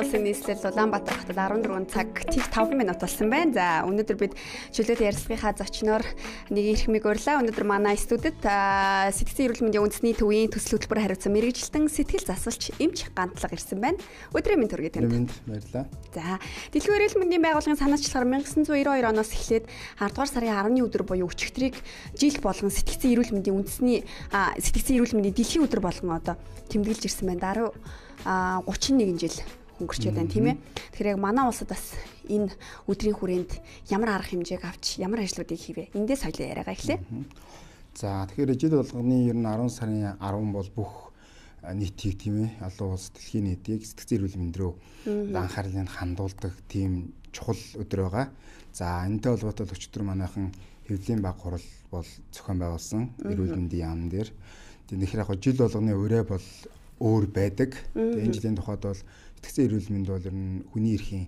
улсын нийслэл Улаанбаатар хотод 14 цаг тэг 5 минут болсон байна. За өнөөдөр бид чөлөөт ярилцлагынхаа зочноор нэг их мэг урьлаа. Өнөөдөр манай студид сэтгцэн эрүүл мэндийн үндэсний төвийн төсөл хөтөлбөр хариуцсан мэрэгжилтэн сэтгэл засалч эмч гантлаг ирсэн байна. Өдрийн мэнд хүргэе танд. Мэнд баярлаа. За Дэлхийн эрүүл мэндийн байгууллагын санаачлахаар 1992 оноос эхлээд 10 дугаар сарын 10-ны өдөр буюу өчигдрийг жил болгон сэтгцэн эрүүл мэндийн үндэсний сэтгцэн эрүүл мэндийн дэлхийн өдөр болгон одоо тэмдэглэж ирсэн байна. Дараа 31 жил өнгөрчөөд байна тийм ээ. Тэгэхээр яг манай улсад бас энэ өдрийн хүрээнд ямар арга хэмжээг авч ямар ажлуудыг хийвэ? Эндээ соёлын яриагаа эхлэе. За тэгэхээр жил болгоны ер нь 10 сарын 10 бол бүх нийтийг тийм ээ олон улс дэлхийн нийтийг сэтгцэн эрүүл мэндрөө анхаарлыг хандуулдаг тийм чухал өдөр байгаа. За энэтэй холбоотой л өчтөр манайхан хэвлийн баг хурал бол зохион байгуулсан эрүүл мэндийн яам дээр. Тэгэхээр яг жил болгоны өрөө бол өөр байдаг. Энэ жилийн тухайд бол Сэтгцэн эрүүл мэнд бол ер нь хүний эрхийн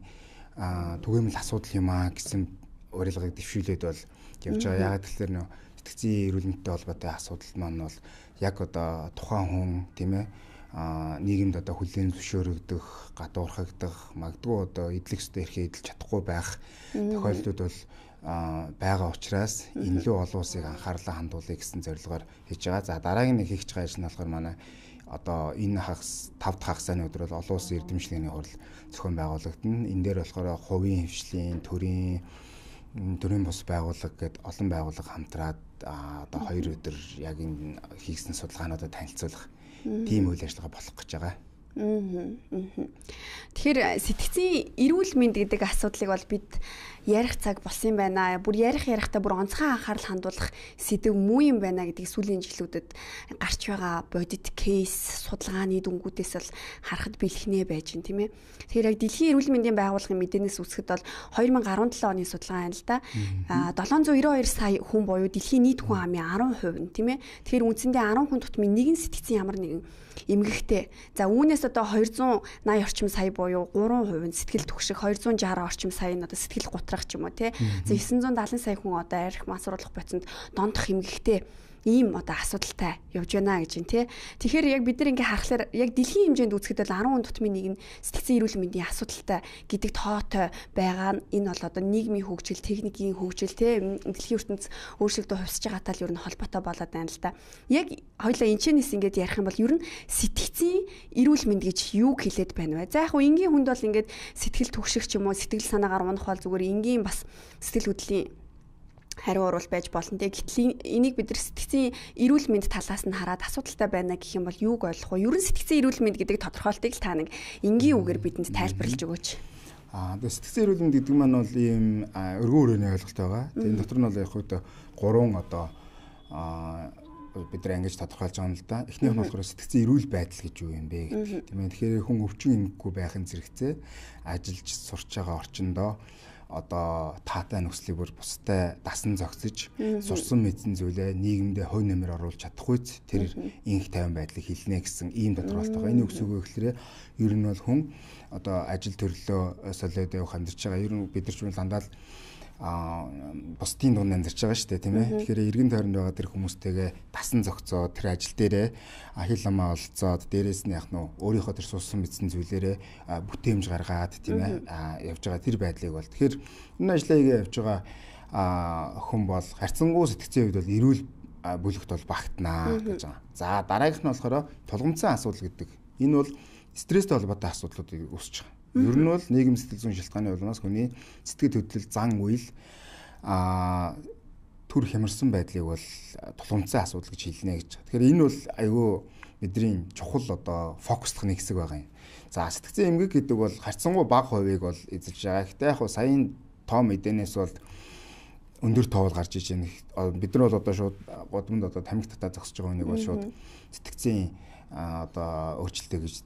түгээмэл асуудал юм аа гэсэн урилгыг дэвшүүлээд бол явж байгаа. Яг тэгэхээр нөө сэтгцэн эрүүл мэндтэй холбоотой асуудал маань бол яг одоо тухайн хүн тийм ээ нийгэмд одоо хүлээн зөвшөөрөгдөх, гадуурхагдах, магадгүй одоо идэлх ёстой эрхээ эдэлж чадахгүй байх тохиолдлууд бол байгаа учраас энэ лөө олон улсыг анхаарлаа хандуулъя гэсэн зорилгоор хийж байгаа. За дараагийн нэг хийх чигээр ажил нь болохоор манай одоо энэ хагас тав дахь хагасны өдөр бол олон улсын эрдэмшлэгийн хурл зохион байгуулагдана. Энэ дээр болохоор хувийн хвшлийн, төрийн төрийн бус байгууллага гэд олон байгууллага хамтраад одоо хоёр өдөр яг энэ хийсэн судалгаануудыг танилцуулах тийм үйл ажиллагаа болох гэж байгаа. Тэгэхээр сэтгцийн эрүүл мэнд гэдэг асуудлыг бол бид ярих цаг болсон юм байна. Бүр ярих ярихтаа бүр онцгой анхаарал хандуулах сэдв муу юм байна гэдэг сүүлийн жилүүдэд гарч байгаа бодит кейс судалгааны дүнгуудээс л харахад бэлхнээ байж байна тийм ээ. Тэгэхээр яг дэлхийн эрүүл мэндийн байгууллагын мэдээнээс үзэхэд бол 2017 оны судалгаа байна л да. 792 сая хүн буюу дэлхийн нийт хүн амын 10% нь тийм ээ. Тэгэхээр үндсэндээ 10 хүн тутмын нэг нь сэтгцэн ямар нэгэн эмгэгтэй. За үүнээс одоо 280 орчим сая буюу 3% нь сэтгэл түгших, 260 орчим сая нь одоо сэтгэл гутрах ч юм уу тий. За 970 сая хүн одоо арх масруулах боцонд дондох эмгэгтэй ийм одоо асуудалтай явж байна гэж юм тий. Тэгэхээр яг бид нар ингээ харахаар яг дэлхийн хэмжээнд үзэхэд бол 10 тутмын нэг нь сэтгцэн эрүүл мэндийн асуудалтай гэдэг тоотой байгаа нь энэ бол одоо нийгмийн хөгжил, техникийн хөгжил тий дэлхийн ертөнц өөрчлөгдөж хувьсж байгаатай л ер нь холбоотой болоод байна л да. Яг хоёлаа энэчнээс ингээд ярих юм бол ер нь сэтгцэн эрүүл мэнд гэж юу хэлээд байна вэ? За яг хуу энгийн хүнд бол ингээд сэтгэл түгших ч юм уу сэтгэл санаагаар унах бол зүгээр энгийн бас сэтгэл хөдлөлийн хариу урвал байж болно. Тэгээ гэтэл энийг бид нар сэтгцийн эрүүл мэнд талаас нь хараад асуудалтай байна гэх юм бол юуг ойлгох вэ? Ер нь сэтгцийн эрүүл мэнд гэдэг тодорхойлтыг л та нэг энгийн үгээр бидэнд тайлбарлаж өгөөч. Аа тэгээ сэтгцийн эрүүл мэнд гэдэг маань бол ийм өргөн хүрээний ойлголт байгаа. Тэгээ дотор нь бол яг хөөд гурван одоо аа бид нар ингэж тодорхойлж байгаа юм л да. Эхнийх нь болохоор сэтгцэн эрүүл байдал гэж юу юм бэ гэдэг. Тийм ээ. Тэгэхээр хүн өвчин эмггүй байхын зэрэгцээ ажиллаж сурч байгаа орчиндөө одоо таатай нөхцөлийг бүр бустай дасан зогсож сурсан мэдсэн зүйлээ нийгэмдээ хувь нэмэр оруулж чадахгүйц тэр инх тайван байдлыг хилнэ гэсэн ийм тодорхойлт байгаа. Энэ үгсүүг өгөхлөөр ер нь бол хүн одоо ажил төрлөө солиод явах амьдарч байгаа. Ер нь бид нар ч юм дандаа л а бусдын дунд амьдарч байгаа шүү дээ тийм ээ. Тэгэхээр эргэн тойронд байгаа тэр хүмүүстэйгээ тасан зөгцөө тэр ажил дээрээ хил хамаа олцоод дээрээс нь яг нь өөрийнхөө тэр суусан мэдсэн зүйлээрээ бүтээмж гаргаад тийм ээ явж байгаа тэр байдлыг бол тэгэхээр энэ ажлаа хийгээ явж байгаа хүн бол харьцангуй сэтгцийн үед бол эрүүл бүлэгт бол багтнаа гэж байгаа. За дараагийнх нь болохоор тулгамцсан асуудал гэдэг. Энэ бол стресстэй холбоотой асуудлуудыг үүсэж байгаа. Ер нь бол нийгэм сэтгэл зүйн шалтгааны улмаас хүний сэтгэл хөдлөл зан үйл а төр хямарсан байдлыг бол тулгунцсан асуудал гэж хэлнэ гэж. Тэгэхээр энэ бол айгүй бидний чухал одоо фокуслох нэг хэсэг байгаа юм. За сэтгцэн эмгэг гэдэг бол харьцангуй бага хувийг бол эзэлж байгаа. Гэхдээ яг хуу саяын том эдэнээс бол өндөр тоол гарч иж байна. Бид нар бол одоо шууд годомд одоо тамхи татаа зогсож байгаа хүнийг бол шууд сэтгцэн одоо өөрчлөлтэй гэж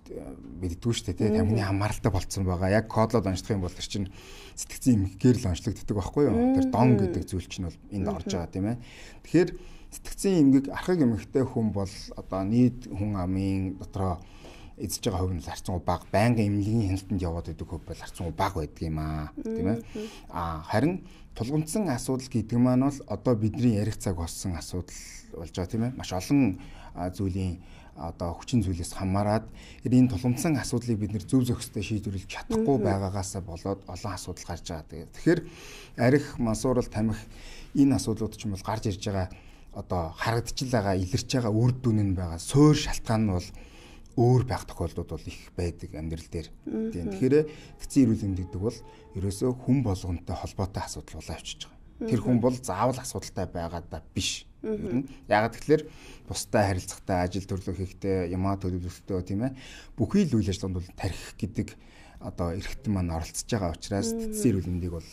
мэддэггүй шүү дээ тийм тамхины хамааралтай болцсон байгаа. Яг кодлоод онцлох юм бол тэр чинь сэтгцэн эмхгээр л онцлогддог байхгүй юу? Тэр дон гэдэг зүйл чинь бол энд орж байгаа тийм ээ. Тэгэхээр сэтгцэн эмгэг архаг эмгэгтэй хүн бол одоо нийт хүн амын дотроо эзэж байгаа хувь нь харцсан баг байнгын эмнэлгийн хяналтанд яваад идэг хувь бол харцсан баг байдаг юм аа тийм ээ а харин тулгумцсан асуудал гэдэг маань бол одоо бидний ярих цаг болсон асуудал болж байгаа тийм ээ маш олон зүйлийн одоо хүчин зүйлээс хамаарат энэ тулгымцсан асуудлыг бид нэр зөв зөвхөстэй шийдвэрлэж чадахгүй байгаагаасаа болоод олон асуудал гарч байгаа. Тэгэхээр арих, масуурал, тамхи энэ асуудлууд ч юм бол гарч ирж байгаа одоо харагдчихл байгаа, илэрч байгаа үр дүн нь байгаа. Суур шалтгаан нь бол өөр байх тохиолдууд бол их байдаг амьдрал дээр. Тийм. Тэгэхээр эцсийн эрүүл мэнд гэдэг бол ерөөсөө хүн болгонтой холбоотой асуудал болоо авчиж байгаа. Тэр хүн бол заавал асуудалтай байгаа да биш ер нь. Яг тэгэхээр бусдаа харилцахтаа ажил төрлөө хийхдээ ямаа төлөвлөлтөө тийм ээ. Бүхий л үйл ажиллагаанд бол тархих гэдэг одоо эрхтэн маань оролцож байгаа учраас тэтгэл үйл мэндийг бол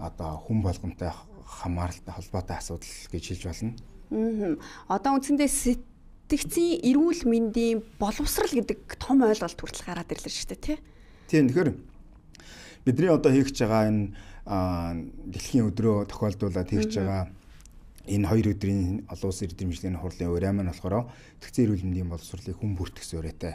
одоо хүн болгонтэй хамааралтай холбоотой асуудал гэж хэлж болно. Аа. Одоо үндсэндээ сэтгцийн эрүүл мэндийн боловсрал гэдэг том ойлголт хүртэл гараад ирлээ шүү дээ, тий? Тийм. Тэгэхээр бидний одоо хийгч байгаа энэ дэлхийн өдрөө тохиолдуулаад хийгч байгаа энэ хоёр өдрийн олон улсын эрдэм хэмжлэгийн хурлын ураа маань болохоор тгцэн эрүүл мэндийн боловсролыг хүн бүртгэс ураатай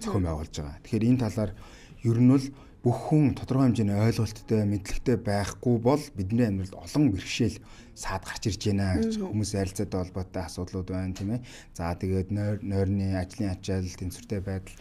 зохион байгуулж байгаа. Тэгэхээр энэ талаар ер нь бол бүх хүн тодорхой хэмжээний ойлголттой, мэдлэгтэй байхгүй бол бидний амьдралд олон бэрхшээл саад гарч ирж байна гэж хүмүүс ярилцаатай холбоотой асуудлууд байна тийм ээ. За тэгээд нойр нойрны ажлын ачаал, тэнцвэртэй байдал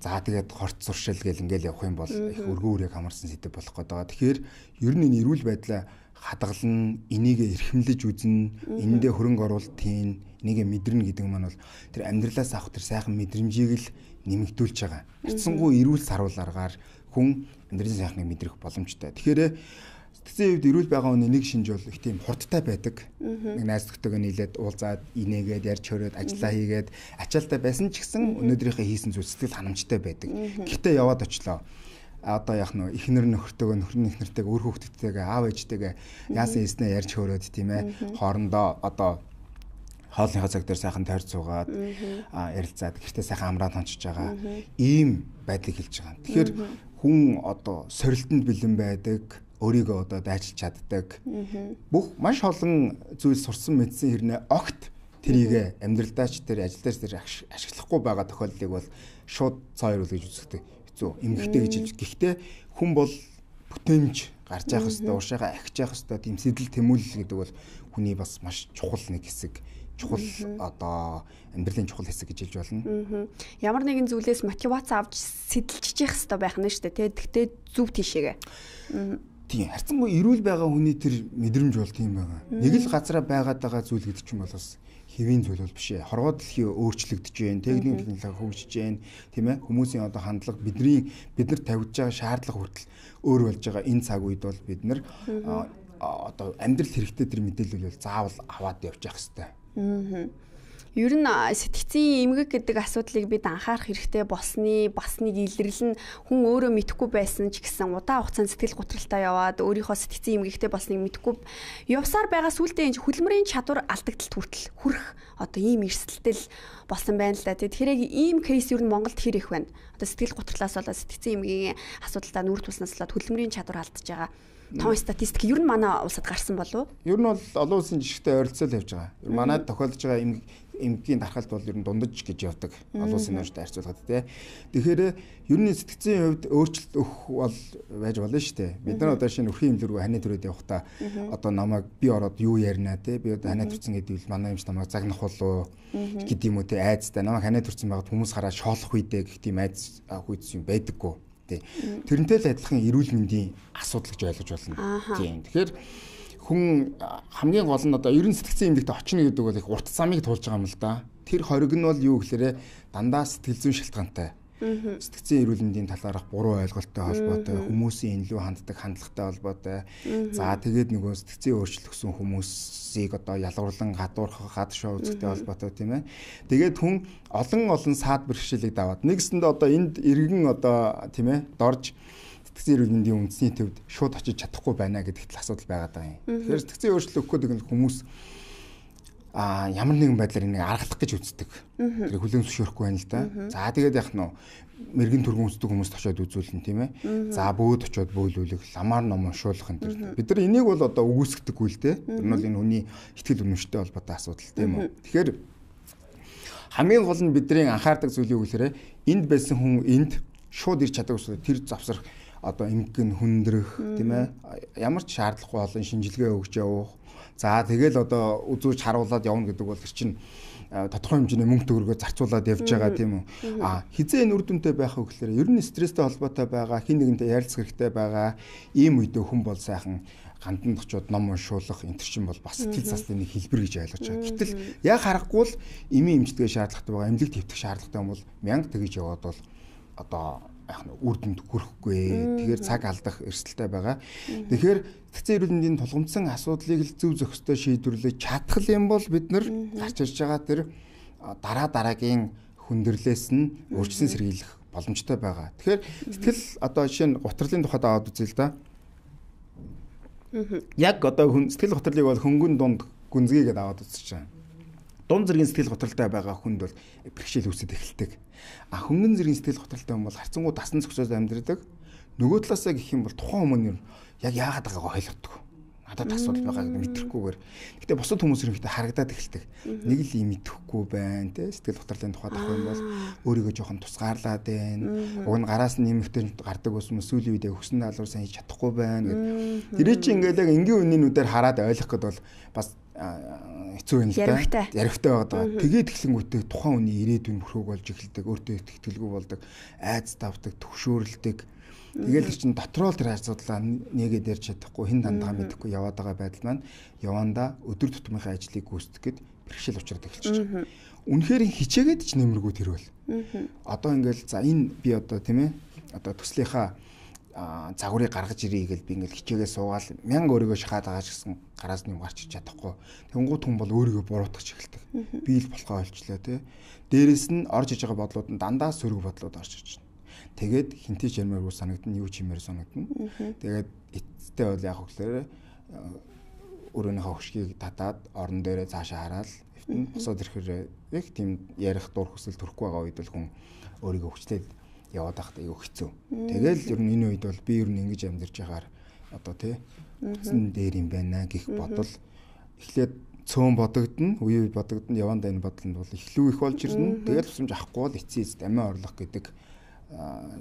За тэгээд хорт зуршил гэл ингээл явах юм бол их өргөө үрээг хамарсан сэдв болох гээд байгаа. Тэгэхээр ер нь энэ эрүүл байдлаа хадгална, энийгээ эрхэмлэж үзэн, энэндээ хөрөнгө оруулалт хийн, энийгээ мэдрэнэ гэдэг маань бол тэр амьдралаас авах тэр сайхан мэдрэмжийг л нэмэгдүүлж байгаа. Утсангуй эрүүл сарвал аргаар хүн амьдралын сайхныг мэдрэх боломжтой. Тэгэхээр Сэтгцэн үед эрүүл байгаа хүний нэг шинж бол их тийм хурдтай байдаг. Нэг найз нөхдөдөө нийлээд уулзаад, инээгээд, ярьж хөрөөд, ажиллаа хийгээд, ачаалтаа байсан ч гэсэн өнөөдрийнхөө хийсэн зүйлс сэтгэл ханамжтай байдаг. Гэхдээ яваад очлоо одоо яг нөө ихнэр нөхөртөөгөө нөхөр нэхнэртэйгээ өөр хүүхдтэйгээ аав ээжтэйгээ яасан хийснээр ярьж хөөрөөд тийм ээ хоорондоо одоо хоолныхоо цаг дээр сайхан тойр цуугаад ярилцаад гэртээ сайхан амраад хончиж байгаа ийм байдлыг хэлж байгаа. Тэгэхээр хүн одоо сорилтөнд бэлэн байдаг өөрийгөө одоо дайчилж чаддаг бүх маш олон зүйл сурсан мэдсэн хэрнээ огт тэрийг амьдралдаач тэр ажилдаач тэр ашиглахгүй байгаа тохиолдлыг бол шууд цаа ирүүл гэж үздэг зөө эмгэгтэй гэж хэлж. Гэхдээ хүн бол бүтэнч гарч явах хэвээр уушаага ахиж явах хэвээр тийм сэтэл тэмүүлэл гэдэг бол хүний бас маш чухал нэг хэсэг чухал одоо амьдралын чухал хэсэг гэж хэлж болно. Ямар нэгэн зүйлээс мотивац авч сэтэлчихэх хэрэгтэй байх нь шүү дээ. Тэгтээ зүв тийшээгээ. Тийм, хайцангуй эрүүл байгаа хүний тэр мэдрэмж бол тийм байгаа. Нэг л газараа байгаад байгаа зүйл гэдэг чинь бол бас хэвийн зүйл бол биш ээ. Хорвоо дэлхийн өөрчлөгдөж байна, техник технологи хөгжиж байна, тийм ээ. Хүмүүсийн одоо хандлага бидний бид нар тавьж байгаа шаардлага хүртэл өөр болж байгаа энэ цаг үед бол бид нар одоо амьдрал хэрэгтэй тэр мэдээлэл бол заавал аваад явж явах хэрэгтэй. Аа ер нь сэтгцийн эмгэг гэдэг асуудлыг бид анхаарах хэрэгтэй болсны бас нэг илэрлэл нь хүн өөрөө мэдхгүй байсан ч гэсэн удаан хугацаанд сэтгэл готролтой яваад өөрийнхөө сэтгцийн эмгэгтэй болсныг мэдхгүй явсаар байгаа сүултээ энэ хөдөлмөрийн чадвар алдагдaltaд хүртэл хүрэх одоо ийм эрсдэлтэл болсон байна л да. Тэгэхээр ийм кейс ер нь Монголд хэр их байна. Одоо сэтгэл готрлоос болоод сэтгцэн эмгийн асуудалтай нүүр туснаас болоод хөдөлмөрийн чадвар алдаж байгаа том статистик ер нь манай улсад гарсан болов уу? Ер нь бол олон улсын жишгтэй ойролцоо л явж байгаа. Манайд тохиолдож байгаа эмгийн дархалт бол ер нь дундаж гэж явдаг олон улсын нэртэй харьцуулахад тий. Тэгэхээр э, ер нь сэтгцийн хувьд өөрчлөлт өгөх бол байж болно шүү дээ. Бид нар одоо шинэ өрхийн имлэр рүү ханаа төрөөд явахдаа одоо намайг би ороод юу ярина тий. Би одоо ханаа төрцөн гэдэг нь манай юмч намайг загнах болоо гэдэг юм уу тий. Айцтай намайг ханаа төрцөн байгаад хүмүүс хараа шоолох үедээ гэх тийм айц хүйдэс юм байдаггүй тий. Тэрнтэй л адилхан эрүүл мэндийн асуудал гэж ойлгож болно. Тийм. Тэгэхээр хүн хамгийн гол нь одоо ерөн сэтгцэн эмнэлэгт очно гэдэг бол их урт замыг туулж байгаа юм л да. Тэр хориг нь бол юу гэхээр дандаа сэтгэл зүйн шалтгаантай. Сэтгцэн эрүүл мэндийн талаарх буруу ойлголттой холбоотой, хүмүүсийн илүү ханддаг хандлагатай холбоотой. За тэгээд нөгөө сэтгцэн өөрчлөгсөн хүмүүсийг одоо ялгуурлан гадуурхах, гадшаа үзэхтэй холбоотой тийм ээ. Тэгээд хүн олон олон саад бэрхшээлийг даваад нэгсэндээ одоо энд иргэн одоо тийм ээ дорж сэтгцэн эрүүл мэндийн үндэсний төвд шууд очиж чадахгүй байна гэдэгт л асуудал байгаад байгаа юм. Тэгэхээр сэтгцэн өөрчлөлт өгөх гэдэг нь хүмүүс а ямар нэгэн байдлаар энийг аргалах гэж үздэг. Тэр хүлэн зөвшөөрөхгүй байна л да. За тэгээд яах нь мэрэгэн төргөн үздэг хүмүүст очиод үзүүлэн тийм ээ. За бөөд очиод бөөлүүлэх, ламаар ном уншуулах энэ төр. Бид нар энийг бол одоо үгүйсгдэггүй л дээ. Тэр нь бол энэ хүний ихтгэл үнэмштэй холбоотой асуудал тийм үү. Тэгэхээр хамгийн гол нь бидний анхаардаг зүйлийг үлээрээ энд байсан хүн энд шууд ирж чаддаг ус тэр завсрах одоо ингэн хүндрэх тийм ээ ямар ч шаардлагагүй болон шинжилгээ өгч явах за тэгэл одоо үзүүж харуулад явна гэдэг бол чинь э, тодорхой хэмжээний мөнгө төгрөгөө зарцуулаад явж байгаа тийм үү. А хизээ энэ үр дүнтэй байх үг гэхээр ер нь стресстэй холбоотой байгаа, хин нэгэнтэй ярилцах хэрэгтэй байгаа. Ийм үедээ хүн бол сайхан хандан дочууд ном уншуулах энэ чинь бол бас сэтгэл заслын нэг хэлбэр гэж ойлгож байгаа. Гэтэл яг харахгүй л эмийн эмчтгээ шаардлагатай байгаа, эмнэлэг төвтөх шаардлагатай юм бол мянга тэгж яваад бол одоо үрдэнд хүрэхгүй. Тэгэхээр цаг алдах эрсдэлтэй байгаа. Тэгэхээр сэтгцэн эрүүл мэндийн тулгымцсан асуудлыг л зөв зохистой шийдвэрлэж чадхал юм бол бид нар гарч ирж байгаа тэр дараа дараагийн хүндрэлээс нь өөрчлөсөн сэргийлэх боломжтой байгаа. Тэгэхээр сэтгэл одоо жишээ нь гутралын тухайд аваад үзье л да. Яг одоо хүн сэтгэл гутралыг бол хөнгөн дунд гүнзгийгээд аваад үзэж байгаа дунд зэргийн сэтгэл готролтой байгаа хүнд бол бэрхшээл үүсэт эхэлдэг. А хөнгөн зэргийн сэтгэл готролтой хүн бол харцангуй дасан зөксөөс амьдардаг. Нөгөө талаасаа гэх юм бол тухайн хүн нь яг яагаад байгааг ойлгодог. Надад асуудал байгааг мэдрэхгүйгээр. Гэтэ бусад хүмүүс ирэхдээ харагдаад эхэлдэг. Нэг л юм идэхгүй байна те сэтгэл готролын тухайд авах юм бол өөрийгөө жоохон тусгаарлаад байна. Уг нь гараас нь нэмэгтэй гардаг ус сүүлийн үедээ өгсөн даалгавар сайн хийж чадахгүй байна гэдэг. Тэрий чи ингээл яг энгийн үнийн үдээр хараад ойлгох гэдэл бол бас хэцүү юм л да. Яригтай байгаад байгаа. Тэгээд эхлэнгүүтээ тухайн хүний ирээдүйн мөрхөөг болж эхэлдэг, өөртөө их тэтгэлгүй болдог, айц давдаг, төгшөөрөлдөг. Тэгээл чинь дотроо л тэр харьцуулаа нэгэд ярьж чадахгүй, хин дандаа мэдэхгүй яваад байгаа байдал маань явандаа өдөр тутмынхаа ажлыг гүйцэтгэх гээд бэрхшээл учраад эхэлчихэж байгаа. Үнэхээр хичээгээд ч нэмэргүй тэрвэл. Одоо ингээл за энэ би одоо тийм ээ одоо төслийнхаа загварыг гаргаж ирье гэл би ингээл хичээгээ суугаал мянга өөрийгөө шахаад байгаа ч гэсэн гараас нь юм гарч ич чадахгүй. Тэнгууд хүн бол өөрийгөө буруутгах эхэлдэг. Би л болохоо ойлчлоо тий. Дээрээс нь орж иж байгаа бодлууд нь дандаа сөрөг бодлууд орж иж байна. Тэгээд хинтээ ч ямааргүй санагдана, юу ч юмээр санагдана. Тэгээд эцэстээ бол яг хөглөр э, өрөөнийхөө хөшгийг татаад орон дээрээ цаашаа хараад эвтэн босоод ирэхээр яг тийм ярих дур хүсэл төрөхгүй байгаа үед л хүн өөрийгөө хөвчлээд яваад байхдаа юу хэцүү. Тэгэл ер нь энэ үед бол би ер нь ингэж амьдарч ягаар одоо тий утсан дээр юм байна гих бодол эхлээд цөөн бодогдно, үе үе бодогдно, яванда энэ бодолд бол эхлүү их болж ирнэ. Тэгэл тусламж авахгүй бол эцсийн эцэд амиа орлох гэдэг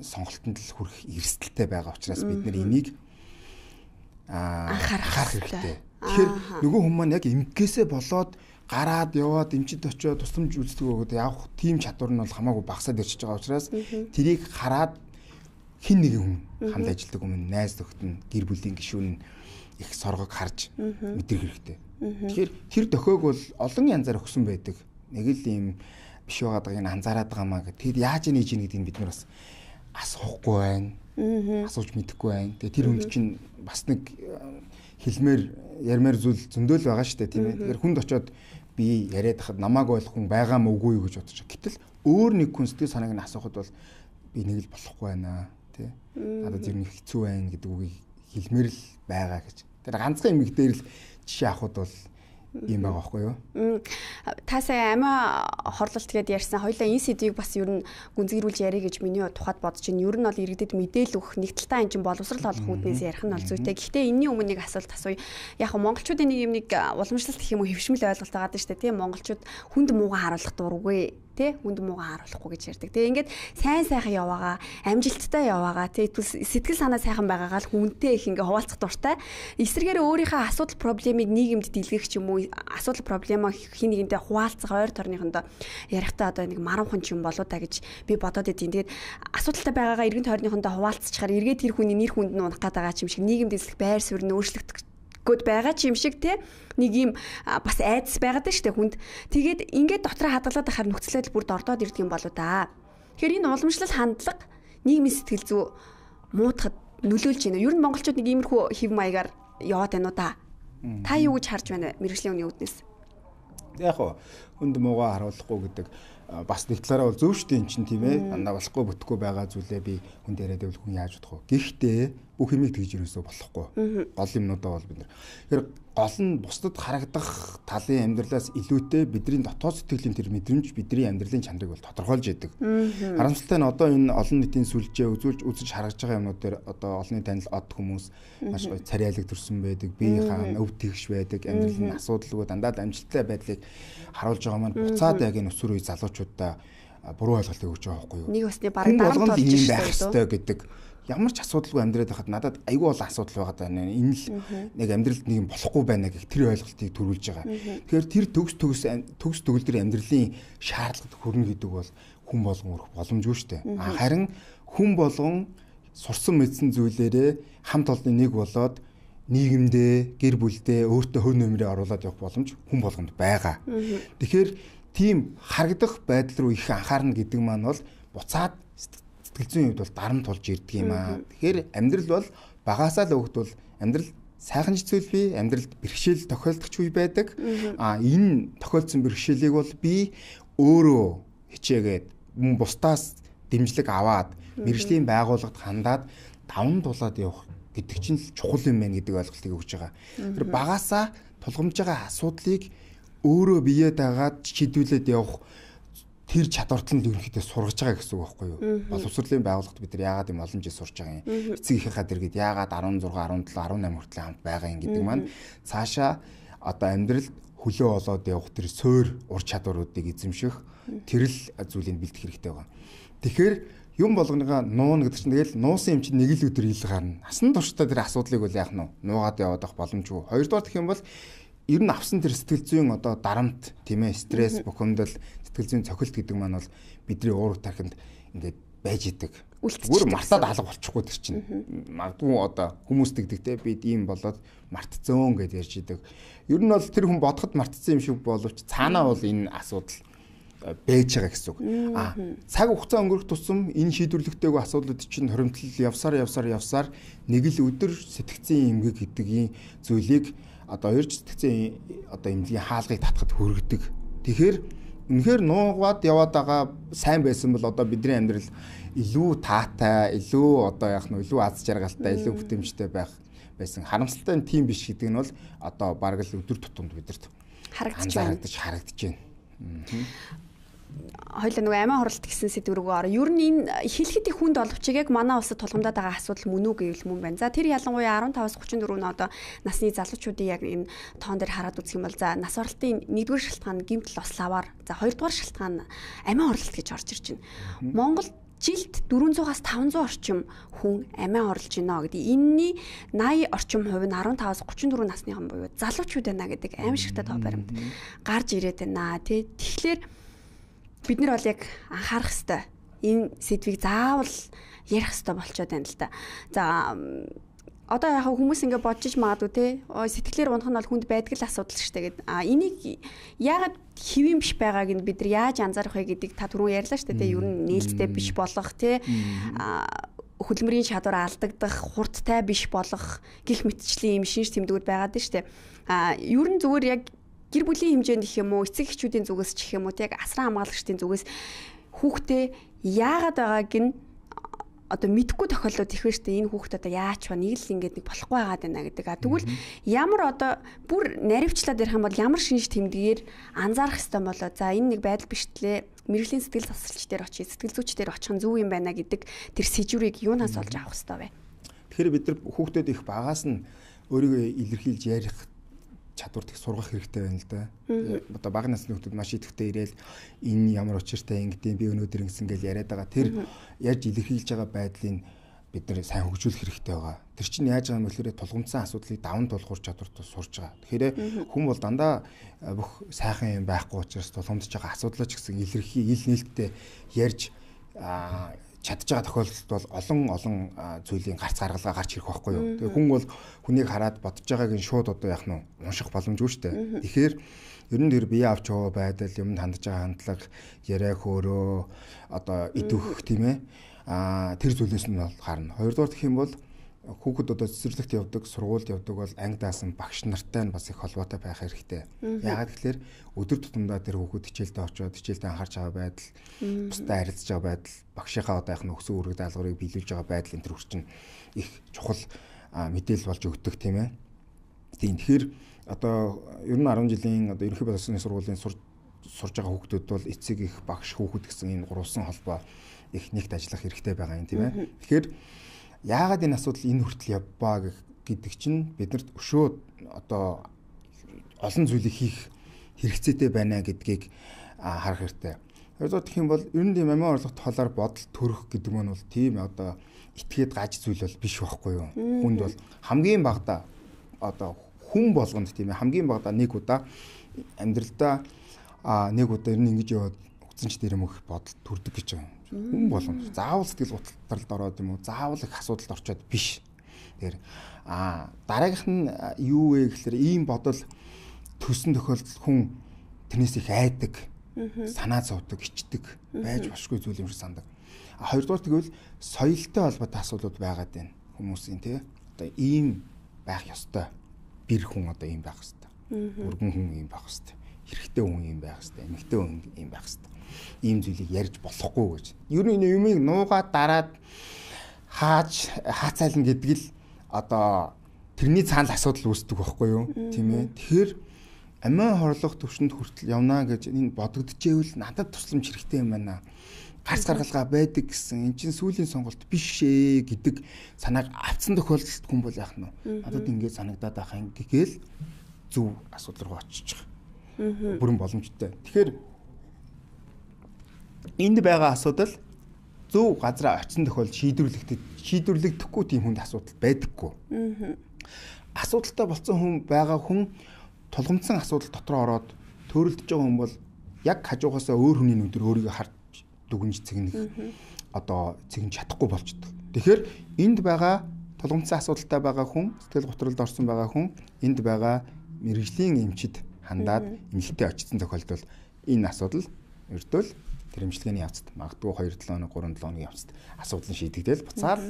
сонголтонд л хүрэх эрсдэлтэй байгаа учраас бид нар энийг анхаарах хэрэгтэй. Тэгэхээр нөгөө хүмүүс маань яг эмггээсээ болоод гараад яваад эмчид очиод тусламж үздэг өгөөд явах тийм чадвар нь бол хамаагүй багасад ирчихэж байгаа учраас тэрийг хараад хин нэг хүн хамт ажилладаг хүмүүс найз төгтөн гэр бүлийн гишүүн нь их соргог харж мэдрэх хэрэгтэй. Тэгэхээр тэр дохиог бол олон янзаар өгсөн байдаг. Нэг л ийм биш байгаад байгааг нь анзаараад байгаа маа гэх. Тэгэд яаж нээж ийн гэдэг нь бид нар бас асуухгүй байна. Асууж мэдэхгүй байна. Тэгээ тэр хүнд чинь бас нэг э, хэлмээр ярмаар зүйл зөндөл байгаа шүү дээ тийм ээ. Тэгэхээр хүнд очиод би яриад хахад намайг ойлгох хүн байгаа мó үгүй юу гэж бодчих. Гэтэл өөр нэг хүн сэтгэл санааг нь асуухад бол би нэг л болохгүй байна тий. Надад ер нь хэцүү байна гэдэг үгийг хэлмээр л байгаа гэж. Тэр ганцхан юм их дээр л жишээ авахуд бол юм байгаа байхгүй юу? Та сая амиа хорлолт гэд ярьсан. Хоёлаа энэ сэдвийг бас ер нь гүнзгийрүүлж яриа гэж миний тухайд бодож байна. Ер нь бол иргэдэд мэдээл өгөх нэг талтаа энэ чинь боловсрал олох үүднээс ярих нь ол зүйтэй. Гэхдээ энэний өмнө нэг асуулт асууя. Яг нь монголчуудын нэг юм нэг уламжлалт гэх юм уу хөвшмөл ойлголт байгаа даа шүү дээ. Тийм монголчууд хүнд муугаа харуулах дурггүй тэ хүнд муугаа харуулахгүй гэж ярьдаг. Тэ ингээд сайн сайхан яваагаа, амжилттай яваагаа, тэ сэтгэл санаа сайхан байгаагаа л хүнтэй их ингээ хуваалцах дуртай. Эсрэгээр өөрийнхөө асуудал проблемыг нийгэмд дэлгэх ч юм уу, асуудал проблема хин нэгэнтэй хуваалцах ойр тойрныхондоо ярихтаа одоо нэг маранхан ч юм болоо та гэж би бодоод идэв. Тэгээд асуудалтай байгаагаа эргэн тойрныхондоо хуваалцчихаар эргээд тэр хүний нэр хүнд нь унах гэдэг юм шиг нийгэм дэслэх байр суурь нь өөрчлөгдөх гүд байгаа ч юм шиг те нэг юм бас айдас байгаад штэ хүнд тэгээд ингээд дотроо хадгалаад ахаар нөхцөл байдал бүр дордоод ирдэг юм болоо да тэгэхээр энэ уламжлал хандлага нийгмийн сэтгэл зүй муутахад нөлөөлж байна. Ер нь монголчууд нэг иймэрхүү хэв маягаар яваад байна уу та. Та юу гэж харж байна мэрэгжлийн үний үднэс? Яг хөө хүнд муугаа харуулахгүй гэдэг бас нэг талаараа бол зөв штеп эн чинь тийм ээ андаа болохгүй бүтэхгүй байгаа зүйлээ би хүн дээрээ дэвэл хүн яаж бодох вэ? Гэхдээ бүх юмыг тэгж юусоо болохгүй. Гол юмнуудаа бол бид нэр. Тэгэхээр гол нь бусдад харагдах талын амьдралаас илүүтэй бидний дотоод сэтгэлийн тэр мэдрэмж бидний амьдралын чанарыг бол тодорхойлж яадаг. Харамсалтай нь одоо энэ олон нийтийн сүлжээ үзүүлж үзэж харагдж байгаа юмнууд дээр одоо олонний танил од хүмүүс маш гоё царайлаг төрсэн байдаг, бие хаан өв тэгш байдаг, амьдрал нь асуудалгүй дандаа амжилттай байдлыг харуулж байгаа маань буцаад яг энэ өсвөр үе залуучуудаа буруу ойлголт өгч байгаа байхгүй юу? Нэг усны бараг дарамт болж байгаа байх хэрэгтэй гэдэг ямар ч асуудалгүй амьдраад байхад надад айгүй бол асуудал байгаа даа. Энэ л нэг амьдралд нэг юм болохгүй байна гэх тэр ойлголтыг төрүүлж байгаа. Тэгэхээр тэр төгс төгс төгс төгөлдөр амьдралын шаардлагад хүрнэ гэдэг бол хүн болгон өрөх боломжгүй шүү дээ. А харин хүн болгон сурсан мэдсэн зүйлээрээ хамт олонны нэг болоод нийгэмдээ, гэр бүлдээ өөртөө хөв нэмрээ оруулаад явах боломж хүн болгонд байгаа. Тэгэхээр тийм харагдах байдал руу их анхаарна гэдэг маань бол буцаад сэтгэл зүйн үед бол дарамт болж ирдэг юм аа. Тэгэхээр амьдрал бол багасаа л өгдөл амьдрал сайхан зүйл би амьдралд бэрхшээл тохиолдох үе байдаг. Аа энэ тохиолдсон бэрхшээлийг бол би өөрөө хичээгээд мөн бусдаас дэмжлэг аваад мэрэгжлийн байгууллагад хандаад даван тулаад явах гэдэг чинь чухал юм байна гэдэг ойлголтыг өгж байгаа. Тэр багасаа тулгамж байгаа асуудлыг өөрөө биеэ дагаад шийдүүлээд явах тэр чадварт нь ерөнхийдөө сургаж байгаа гэсэн үг байхгүй юу? Боловсролын байгууллагт бид нар яагаад юм олон жил сурж байгаа юм? Эцэг эхийнхаа дэргэд яагаад 16, 17, 18 хүртэл хамт байгаа юм гэдэг маань цаашаа одоо амьдралд хөлөө олоод явах тэр суур ур чадваруудыг эзэмших тэр л зүйлийг бэлтгэх хэрэгтэй байгаа. Тэгэхээр юм болгоныга нууна гэдэг чинь тэгэл нуусан юм чинь нэг л өдөр ил гарна. Асан туршдаа тэр асуудлыг үл яах нь нуугаад яваад авах боломжгүй. Хоёрдугаар гэх юм бол ер нь авсан тэр сэтгэл зүйн одоо дарамт тийм ээ стресс бухимдал сэтгэл зүйн цохилт гэдэг маань бол бидний уур тархинд ингээд байж идэг. Бүр мартаад алга болчихгүй тэр чинь. Магадгүй одоо хүмүүс тэгдэгтэй бид ийм болоод мартцсан гэдээ ярьж идэг. Ер нь бол тэр хүн бодоход мартцсан юм шиг боловч цаанаа бол энэ асуудал э, байж байгаа гэсэн үг. А цаг хугацаа өнгөрөх тусам энэ шийдвэрлэгдээгүй асуудлууд чинь хоригдлол явсаар явсаар явсаар нэг л өдөр сэтгцэн эмгэг гэдгийн зүйлийг одоо хоёр сэтгцэн э, одоо эмнэлгийн хаалгыг татхад хүргэдэг. Тэгэхээр үнэхээр нуугаад яваад байгаа сайн байсан бол одоо бидний амьдрал илүү таатай, илүү одоо яг нь илүү аз жаргалтай, илүү бүтээмжтэй байх байсан. Харамсалтай нь тийм биш гэдэг нь бол одоо бараг л өдөр тутамд бидэрт харагдаж байна. Харагдаж байна хоёлаа нөгөө амиа хорлт гэсэн сэдв рүү ороо. Ер нь энэ хэлхэд их хүнд оловчиг яг манай улсад тулгамдаад байгаа асуудал мөн үү гэвэл мөн байна. За тэр ялангуяа 15-аас 34 нь одоо насны залуучуудын яг энэ тоон дээр хараад үзэх юм бол за нас оролтын нэгдүгээр шалтгаан гимтэл ославаар. За хоёрдугаар шалтгаан амиа хорлт гэж орж ирж байна. Монгол жилд 400-аас 500 орчим хүн амиа орлож байна гэдэг. Энэний 80 орчим хувь нь 15-аас 34 насныхан буюу залуучууд байна гэдэг аим шигтэй тоо баримт гарч ирээд байна тий. Тэгэхээр бид нар бол яг анхаарах хэвээр энэ сэдвийг заавал ярих хэвээр болчиход байна л да. За одоо яг хүмүүс ингэ бодчих магадгүй те сэтгэлээр унах нь бол хүнд байдаг л асуудал шүү дээ гэд. А энийг яагаад хэвэн биш байгааг нь бид нар яаж анзаарах вэ гэдгийг та түрүү ярьлаа шүү дээ те. Ер нь нээлттэй биш болгох те. А хөдөлмөрийн чадвар алдагдах, хурдтай биш болох гих мэтчлийн юм шинж тэмдгүүд байгаад штэ. А ер нь зүгээр яг гэр бүлийн хэмжээнд их юм уу, эцэг эхчүүдийн зүгээс ч их юм уу, яг асран хамгаалагчдын зүгээс хүүхдээ яагаад байгааг нь одоо мэдхгүй тохиолдол их байна шүү дээ. Энэ хүүхэд одоо яач ба нэг л ингэдэг нэг болохгүй байгаад байна гэдэг. А тэгвэл ямар одоо бүр наривчлаад ярих юм бол ямар шинж тэмдгээр анзаарах хэрэгтэй болоо. За энэ нэг байдал биш тлээ. Мэргэлийн сэтгэл засалч дээр очиж сэтгэл зүйч дээр очих нь зөв юм байна гэдэг тэр сэжүүрийг юунаас олж авах хэрэгтэй вэ? Тэгэхээр бид нар хүүхдэд их багаас нь өөрийгөө илэрхийлж ярих чадварт их сургах хэрэгтэй байна л да. Одоо бага насны хүмүүс маш идэвхтэй ирээл энэ ямар учиртай ингэдэм би өнөөдөр ингэсэн гэж яриад байгаа. Тэр яаж илэрхийлж байгаа байдлыг бид нэр сайн хөгжүүлэх хэрэгтэй байгаа. Тэр чинь яаж байгаа юм бэлгэрээ тулгумцсан асуудлыг даван тулгуур чадварт сурж байгаа. Тэгэхээр хүн бол дандаа бүх сайхан юм байхгүй учраас тулгумдж байгаа асуудлаа ч гэсэн илэрхий ил нээлттэй ярьж чадж байгаа тохиолдолд бол олон олон зүйлийн гарц гаргалгаа гарч ирэх байхгүй юу. Тэгээ хүн бол хүнийг хараад бодож байгааг нь шууд одоо яах нь унших боломжгүй шүү дээ. Тэгэхээр ер нь тэр бие авч яваа байдал юмд хандж байгаа хандлага яриа хөөрөө одоо идвэх тийм ээ а тэр зүйлээс нь бол харна. Хоёрдугаар гэх юм бол хүүхэд одоо цэцэрлэгт явдаг, сургуульд явдаг бол анги даасан багш нартай нь бас их холбоотой байх хэрэгтэй. Яагаад гэвэл өдөр тутамдаа тэр хүүхэд хичээлдээ очоод хичээлдээ анхаарч байгаа байдал, бусдад харилцаж байгаа байдал, багшийнхаа одоо их нөхсөн үүрэг даалгаврыг биелүүлж байгаа байдал энэ төр хүрчин их чухал мэдээлэл болж өгдөг тийм ээ. Тийм тэгэхээр одоо ер нь 10 жилийн одоо ерөнхий боловсны сургуулийн сурж сурж байгаа хүүхдүүд бол эцэг их багш хүүхэд гэсэн энэ гурван холбоо их нэгт ажиллах хэрэгтэй байгаа юм тийм ээ. Тэгэхээр mm -hmm яагаад энэ асуудал энэ хүртэл явбаа гэдэг чинь биднэрт өшөө одоо олон зүйлийг хийх хэрэгцээтэй байна гэдгийг харах хэрэгтэй. Хоёрдугаар гэх юм бол ер нь амиа орлогот хоолоор бодол төрөх гэдэг нь бол тийм одоо итгээд гаж зүйл бол биш байхгүй юу. Хүнд бол хамгийн багада одоо хүн болгонд тийм ээ хамгийн багада нэг удаа амьдралдаа нэг удаа ер нь ингэж яваад буцанч дэрэмөх бодол төрдөг гэж байна. Хүн болгоно. Заавал сэтгэл гутралд ороод юм уу? Заавал их асуудалд орчоод биш. Тэгэхээр а дараагийнх нь юу вэ гэхээр ийм бодол төсөн тохиолдолд хүн тэрнээс их айдаг, санаа зовдөг, ичдэг байж бошгүй зүйл юм шиг сандаг. А хоёрдугаар тэгвэл соёлтой холбоотой асуудлууд байгаад байна хүмүүсийн тий. Одоо ийм байх ёстой. Бэр хүн одоо ийм байх ёстой. Өргөн хүн ийм байх ёстой. Хэрэгтэй хүн ийм байх ёстой. Эмэгтэй хүн ийм байх ёстой ийм зүйлийг ярьж болохгүй гэж. Ер нь энэ юмыг нуугаад дараад хааж хаацайлна гэдэг л одоо тэрний цаана л асуудал үүсдэг байхгүй юу? Тийм ээ. Тэгэхээр амин хорлох төвшөнд хүртэл явна гэж энэ бодогдчихвэл надад тусламж хэрэгтэй юм байна. Гарц гаргалгаа байдаг гэсэн эн чинь сүүлийн сонголт биш ээ гэдэг санааг авсан тохиолдолд хүн бол яах нь вэ? Надад ингэж санагдаад байх юм гэгээл зөв асуудал руу очих. Бүрэн боломжтой. Тэгэхээр энд байгаа асуудал зөв газраа очисон тохиолдолд шийдвэрлэгдэв шийдвэрлэгдэхгүй тийм хүнд асуудал байдаггүй. Асуудалтай болсон хүн байгаа хүн тулгымдсан асуудал дотор ороод төрөлдөж байгаа хүн бол яг хажуухаасаа өөр хүний нүдээр өөрийгөө харж дүгнж цэгнэх одоо цэгнж чадахгүй болчдөг. Тэгэхээр энд байгаа тулгымдсан асуудалтай байгаа хүн сэтгэл готролд орсон байгаа хүн энд байгаа мэрэгжлийн эмчид хандаад эмнэлтэд очсон тохиолдолд энэ асуудал ердөө тэр эмчилгээний явцад магадгүй 2 7 хоног 3 7 хоногийн явцад асуудал нь шийдэгдээл буцаад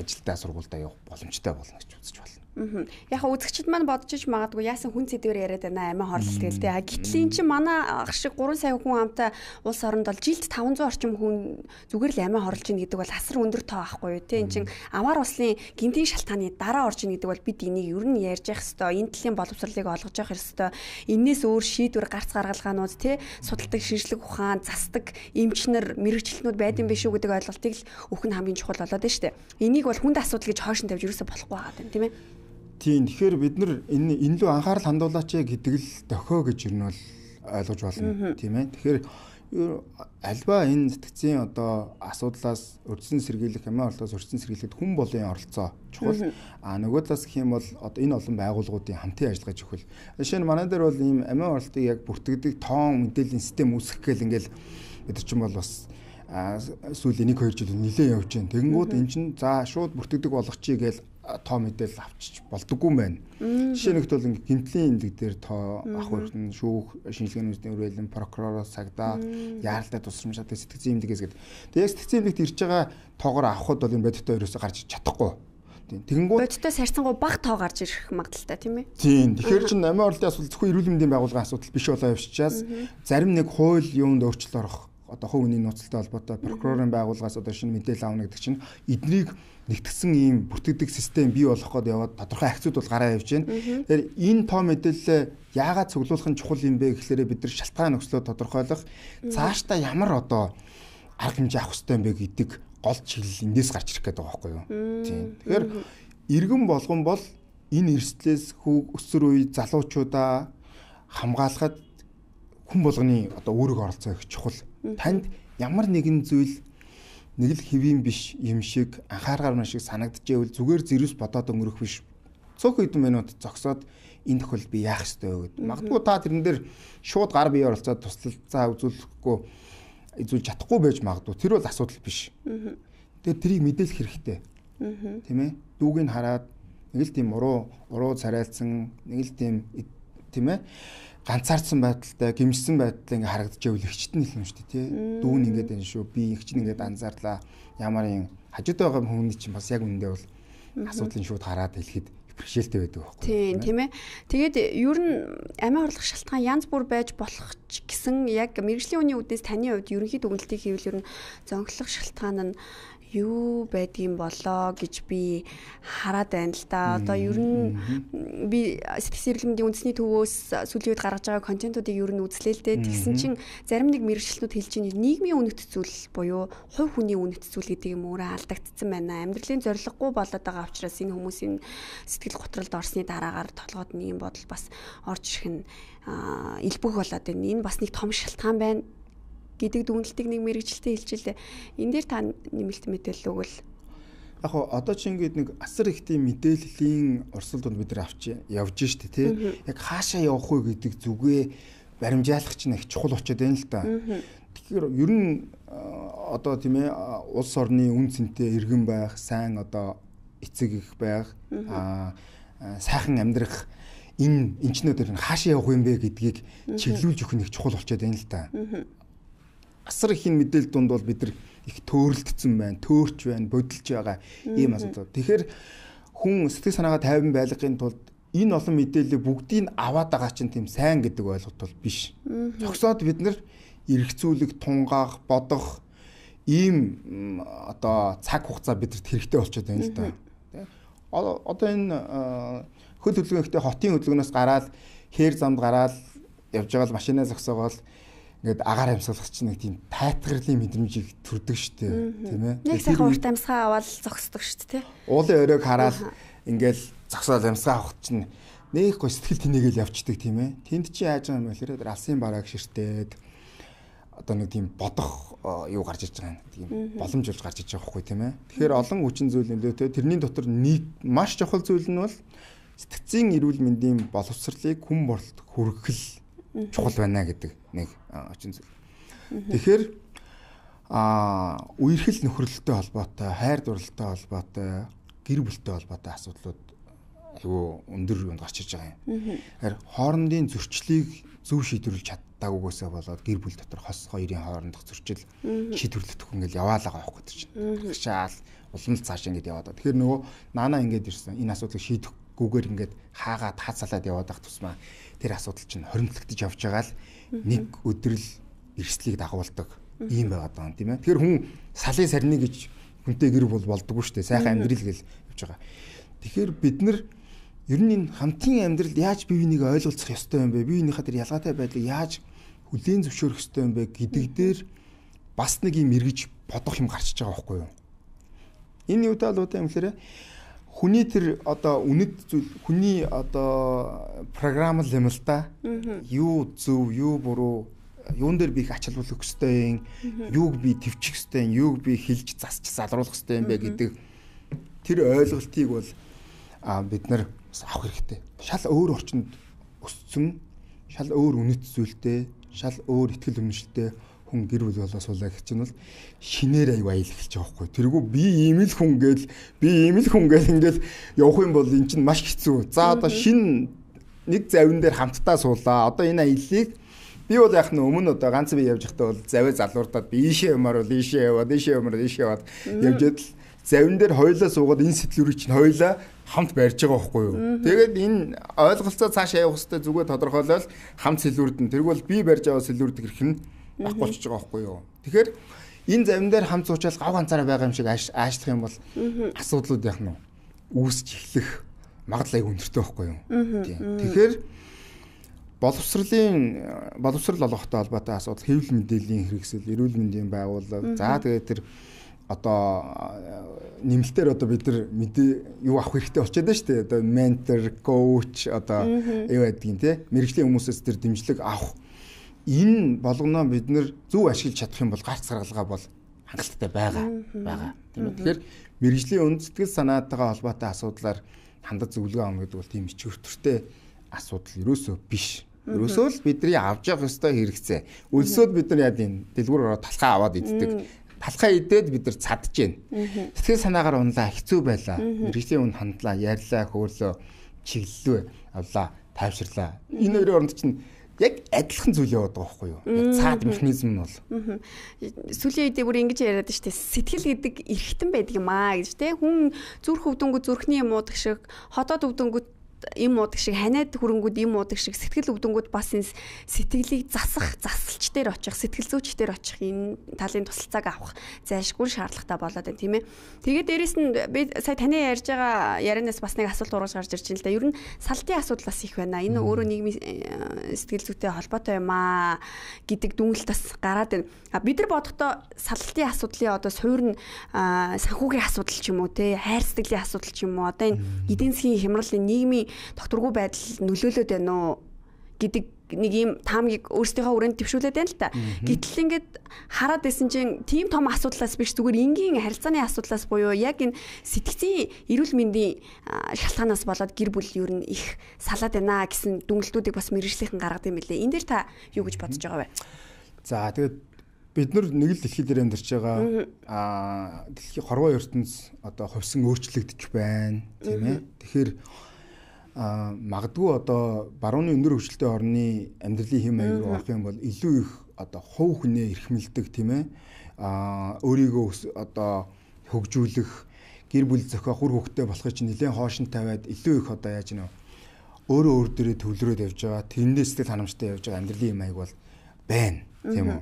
ажилдаа сургуультай явах боломжтой болно гэж үзэж байна. Яг үзэгчд маань бодож иж магадгүй яасан хүн сэдвэр яриад байна амин хорлолт гэлтэй. Гэтэл эн чинь манай ах шиг 3 сая хүн амтай улс оронд бол жилд 500 орчим хүн зүгээр л амин хорлж ийн гэдэг бол асар өндөр тоо ахгүй юу те. Эн чинь аваар улсын гинтийн шалтгааны дараа орж ийн гэдэг бол бид энийг ер нь ярьж явах хэвээр энэ төрлийн боловсролыг олгож явах хэвээр энээс өөр шийдвэр гарц гаргалгаанууд те судалдаг шинжлэх ухаан засдаг эмчнэр мэрэгчлэнүүд байдсан биш үү гэдэг ойлголтыг л өхөн хамгийн чухал болоод байна шүү дээ. Энийг бол хүнд асуудал гэж хойш нь тавьж ерөөсө болохгүй байгаа юм тийм ээ. Тийм. Тэгэхээр бид нар энэ энэ лөө анхаарал хандуулаач гэдэг л дохио гэж ер нь бол ойлгож байна. Тийм ээ. Тэгэхээр альва энэ сэтгцийн одоо асуудлаас өрдсөн сэргийлэх юм аа болоос өрдсөн сэргийлэхэд хүн болын оролцоо чухал а нөгөө талаас гэх юм бол одоо энэ олон байгууллагуудын хамтын ажиллагаа чухал жишээ нь манай дээр бол ийм амин оролтыг яг бүртгэдэг тоон мэдээллийн систем үүсгэх гээл ингээл бид чинь бол бас сүүл 1 2 жил нилээ явж байна тэгэнгүүт эн чинь за шууд бүртгэдэг болгочих гээл тоо мэдээлэл авчиж болдоггүй мэн. Жишээ нь хөтөл ингээд гинтлийн имлэг дээр тоо авах үед нь шүүх шинжилгээнүүдийн үрэлэн прокуророо сагдаа яаралтай тусрамжтай сэтгцэн имлэгээс гэдэг. Тэгээд сэтгцэн имлэгт ирж байгаа тоогоор авахд бол энэ бодиттой ерөөсө гарч чадахгүй. Тэгэнгүүт бодиттой сарцсангүй баг тоо гарч ирэх магадaltaй тийм ээ. Тийм. Тэгэхээр чин намын орлын асуудал зөвхөн эрүүл мэндийн байгууллагын асуудал биш болоо явчихаас зарим нэг хууль юунд өөрчлөл орох одоо хувь хүний нууцтай холбоотой прокурорын байгууллагаас одоо шинэ мэдээлэл авна гэдэг чинь эднийг нэгтгсэн ийм бүртгэдэг систем бий болох гээд яваад тодорхой ахицууд бол гараа явж байна. Тэгэхээр энэ тоо мэдээлэлээ яагаад цуглуулах нь чухал юм бэ гэхлээрээ бид нар шалтгаан нөхцлөө тодорхойлох цаашдаа ямар одоо арга хэмжээ авах хэрэгтэй юм бэ гэдэг гол чиглэл эндээс гарч ирэх гэдэг байгаа байхгүй юу. Тийм. Тэгэхээр иргэн болгон бол энэ эрсдлээс хүү өсөр үе залуучуудаа хамгаалахад хүн болгоны одоо үүрэг оролцоо их чухал. Танд ямар нэгэн зүйл нэг л хэвийн биш юм шиг анхааргаар нь шиг санагдчихэвэл зүгээр зэрэс бодоод өнгөрөх биш. Цөөх хэдэн минут зогсоод энэ тохиолдолд би яах ёстой вэ гэдэг. Магадгүй та тэрэн дээр шууд гар бие оролцоод туслалцаа үзүүлэхгүй үзүүлж чадахгүй байж магадгүй. Тэр бол асуудал биш. Тэгээд трийг мэдээлэх хэрэгтэй. Тийм ээ. Дүүгийг хараад нэг л тийм уруу уруу царайлсан нэг л тийм тийм ээ ганцаардсан байдалтай гимжсэн байдалтай ингээ харагдаж байвал ихчт нь хэлнэ шүү дээ тий. Дүүн ингээд байна шүү. Би ихч нь ингээд анзаарлаа. Ямар юм хажууд байгаа хүмүүний чинь бас яг үндэ бол асуудлын шууд хараад хэлэхэд бэрхшээлтэй байдаг байхгүй. Тийм тийм ээ. Тэгээд ер нь амиа орлох шалтгаан янз бүр байж болох ч гэсэн яг мэрэгжлийн үеийн үднэс таны хувьд ерөнхий дүгнэлтийг хийвэл ер нь зөнгөлөх шалтгаан нь юу байдгийм болоо гэж би хараад байна л да. Одоо ер нь би сэтгэл сэргэлмдийн үндэсний төвөөс сүүлийн үед гаргаж байгаа контентуудыг ер нь үзлээ л дээ. Тэгсэн чинь зарим нэг мэрэгчлүүд хэлж чинь нийгмийн үнэт зүйл буюу хувь хүний үнэт зүйл гэдэг юм өөрөө алдагдцсан байна. Амьдралын зорилгогүй болоод байгаа учраас энэ хүмүүсийн сэтгэл готролд орсны дараагаар толгойд нэг юм бодол бас орж ирэх нь элбэг болоод байна. Энэ бас нэг том шалтгаан байна гэдэг дүгнэлтийг нэг мэрэгчлээ хэлчихлээ. Энэ дээр та нэмэлт мэдээлэл өгвөл яг хоо одоо ч ингээд нэг асар их тийм мэдээллийн урсгал донд бид нар авч явж штэ тий. Яг хаашаа явах вэ гэдэг зүгээ баримжаалах чинь их чухал болчиход байна л та. Тэгэхээр ер нь э, одоо тийм ээ улс орны үн цэнтэй иргэн байх, сайн одоо эцэг их байх, аа э, сайхан амьдрах энэ энчнүүдээр хаашаа явах юм бэ гэдгийг чиглүүлж өгөх нь их чухал болчиход байна л та асар их энэ мэдээлэл дунд бол бид нар их төөрөлдсөн байна, төөрч байна, бодилж байгаа ийм асуудал. Тэгэхээр хүн сэтгэл санаагаа тайван байлгахын тулд энэ олон мэдээллийг бүгдийг нь аваад байгаа чинь тийм сайн гэдэг ойлголт бол биш. Зогсоод бид нар эргцүүлэг тунгаах, бодох ийм одоо цаг хугацаа бидэрт хэрэгтэй болчиход байна л да. Одоо энэ хөл хөдөлгөөнтэй хотын хөдөлгөөнөөс гараад хээр замд гараад явж байгаа машинаа зогсоогоол ингээд агаар амьсгалах чинь нэг тийм тайтгарлын мэдрэмжийг төрдөг штэ тийм ээ нэг сайхан урт амьсгаа аваад зогсдог штэ тий уулын өрөөг хараад ингээл зогсоод амьсгаа авах чинь нэхгүй сэтгэл тнийгэл явцдаг тийм ээ тэнд чи яаж байгаа юм бэ хэрэг алсын барааг ширтээд одоо нэг тийм бодох юу гарч иж байгаа юм тийм боломж олж гарч иж байгаа хгүй тийм ээ тэгэхээр олон хүчин зүйл нөлөөтэй тэрний дотор нэг маш чухал зүйл нь бол сэтгцийн эрүүл мэндийн боловсролыг хүм борлт хүргэх чухал байна гэдэг нэг очин зүйл. Тэгэхээр а үерхэл нөхрөлтэй холбоотой, хайр дурлалтай холбоотой, гэр бүлтэй холбоотой асуудлууд айгүй өндөр юунд гарч иж байгаа юм. Тэгэхээр хоорондын зөрчлийг зөв шийдвэрлэж чаддаагүйгээсээ болоод гэр бүл дотор хос хоёрын хоорондох зөрчил шийдвэрлэхгүй ингээл яваалаа байгаа байхгүй чинь. Хашаал улам л цааш ингэж яваад. Тэгэхээр нөгөө наана ингэж ирсэн энэ асуудлыг шийдэх гүүгээр ингээд хаагаад хацалаад яваад байх тусмаа тэр асуудал чинь хоригдлогдож явж байгаа л нэг өдрөл эрсдлийг дагуулдаг ийм байгаад байна тийм ээ. Тэгэхээр хүн салын сарны гэж хүнтэй гэр бол болдгоо шүү дээ. Сайхан амьдрил гэж явж байгаа. Тэгэхээр бид нар ер нь энэ хамтын амьдрал яаж бие бинийг ойлголцох ёстой юм бэ? Бие биенийхээ тэр ялгаатай байдлыг яаж хүлээн зөвшөөрөх ёстой юм бэ гэдэг дээр бас нэг юм эргэж бодох юм гарч иж байгаа байхгүй юу? Энэ юудаалуудаа юм хэлээрээ хүний тэр одоо үнэт зүйл хүний одоо програм л юм л да. Юу зөв, юу буруу, юун дээр би их ачаалбал өгөх ёстой юм, юуг би төвчих ёстой юм, юуг би хилж засч залруулах ёстой юм бэ гэдэг тэр ойлголтыг бол бид нар авах хэрэгтэй. Шал өөр орчинд өссөн, шал өөр үнэт зүйлтэй, шал өөр ихтгэл үнэмшилтэй хүн гэр бүл болоо суулаа гэх чинь бол шинээр аяв аял эхэлж байгаа хгүй. Тэргүй би ийм л хүн гээл би ийм л хүн гээл ингээл явах юм бол эн чинь маш хэцүү. За одоо шин нэг завин дээр хамтдаа суулаа. Одоо энэ аяллыг би бол яг нь өмнө одоо ганц би явж байхдаа бол завэ залууртаад би ийшээ юмар бол ийшээ яваад ийшээ юмар ийшээ яваад явж идэл завин дээр хоёлаа суугаад энэ сэтлүүрийг чинь хоёлаа хамт барьж байгаа байхгүй юу. Тэгээд энэ ойлголцоо цааш явах хөстэй зүгээр тодорхойлол хамт сэлүүрдэн. Тэргүүл би барьж байгаа сэлүүрдэг хэрхэн авах болчихж байгаа байхгүй юу. Тэгэхээр энэ завин дээр хамт суучаал гав ганцаараа байгаа юм шиг аашлах юм бол асуудлууд яах нь үүсч эхлэх магадлал аяг өндөртэй байхгүй юу. Тэгэхээр боловсролын боловсрал олгохтой холбоотой асуудал хэвлэл мэдээллийн хэрэгсэл, эрүүл мэндийн байгууллага, за тэгээд тэр одоо нэмэлтээр одоо бид нар мэдээ юу авах хэрэгтэй болчиход байна шүү дээ. Одоо ментор, коуч одоо юу байдгийг те мэрэгжлийн хүмүүсээс тэр дэмжлэг авах энэ болгоно бид нэр зөв ашиглаж чадах юм бол гарц гаргалгаа бол хангалттай байгаа байгаа тийм үү тэгэхээр мэрэгжлийн үндэстгэл санаатайгаа холбоотой асуудлаар хандаж зөвлөгөө авах гэдэг бол тийм ич хөвтөртэй асуудал ерөөсөө биш ерөөсөө л бидний авч явах ёстой хэрэгцээ өлсөд бид нар яа гэв дэлгүүр ороод талхаа аваад иддэг талхаа идээд бид нар цадж гин сэтгэл санаагаар унлаа хэцүү байлаа мэрэгжлийн үн хандлаа ярьлаа хөөрлөө чиглэлөө авлаа тайвширлаа энэ хоёрын оронд чинь яг адилхан зүйл яваад байгаа байхгүй юу? Цаад механизм нь бол. Сүүлийн үед бүр ингэж яриад байна шүү дээ. Сэтгэл гэдэг эргэтэн байдаг юм аа гэж тий. Хүн зүрх өвдөнгөө зүрхний юм уудаг шиг, хотоод өвдөнгөө им удаг шиг ханиад хөрөнгүүд им удаг шиг сэтгэл өвдөнгүүд бас энэ сэтгэлийг засах засалч дээр очих сэтгэл зүйч дээр очих энэ талын тусалцааг авах зайлшгүй шаардлагатай болоод байна тийм ээ тэгээд дээрэс нь би сая таны ярьж байгаа ярианаас бас нэг асуулт ургаж гарч ирж байна л да ер нь салтын асуудал бас их байна энэ өөрөө нийгмийн э, сэтгэл зүйтэй холбоотой юм аа гэдэг дүнэлт бас гараад байна бид нар бодохдоо салтын асуудлын одоо суурь нь санхүүгийн асуудал ч юм уу те хайр сэтгэлийн асуудал ч юм уу одоо энэ эдийн засгийн хямрал нийгмийн докторгүй байдал нөлөөлөд байна уу гэдэг нэг ийм таамгийг өөрсдийнхөө өрөөнд төвшүүлээд байна л та. Гэтэл ингээд хараад исэн чинь тийм том асуудлаас биш зүгээр энгийн харилцааны асуудлаас буюу яг энэ сэтгцийн эрүүл мэндийн шалтгаанаас болоод гэр бүл ер нь их салаад байна гэсэн дүнэлтүүдийг бас мэрэгжлийнхэн гаргад юм билээ. Энд дээр та юу гэж бодож байгаа вэ? За тэгээд бид нар нэг л дэлхий дээр амьдарч байгаа аа дэлхийн хорвоо ертөнц одоо хувьсан өөрчлөгдөж байна тийм ээ. Тэгэхээр а магадгүй одоо барууны өндөр хөвчлөлтэй орны амьдралын хэм маяг руу орох юм бол илүү их одоо хувь хүнээ эрхэмлдэг тийм ээ а өөрийгөө одоо хөгжүүлэх гэр бүл зохиох үр хөвгтэй болохыг чинь нэлээд хоошин тавиад илүү их одоо яаж нэ өөрөө өөр дээрээ төвлөрөөд явж байгаа тэрнээс сэтгэл ханамжтай явж байгаа амьдралын юм аяг бол байна тийм үү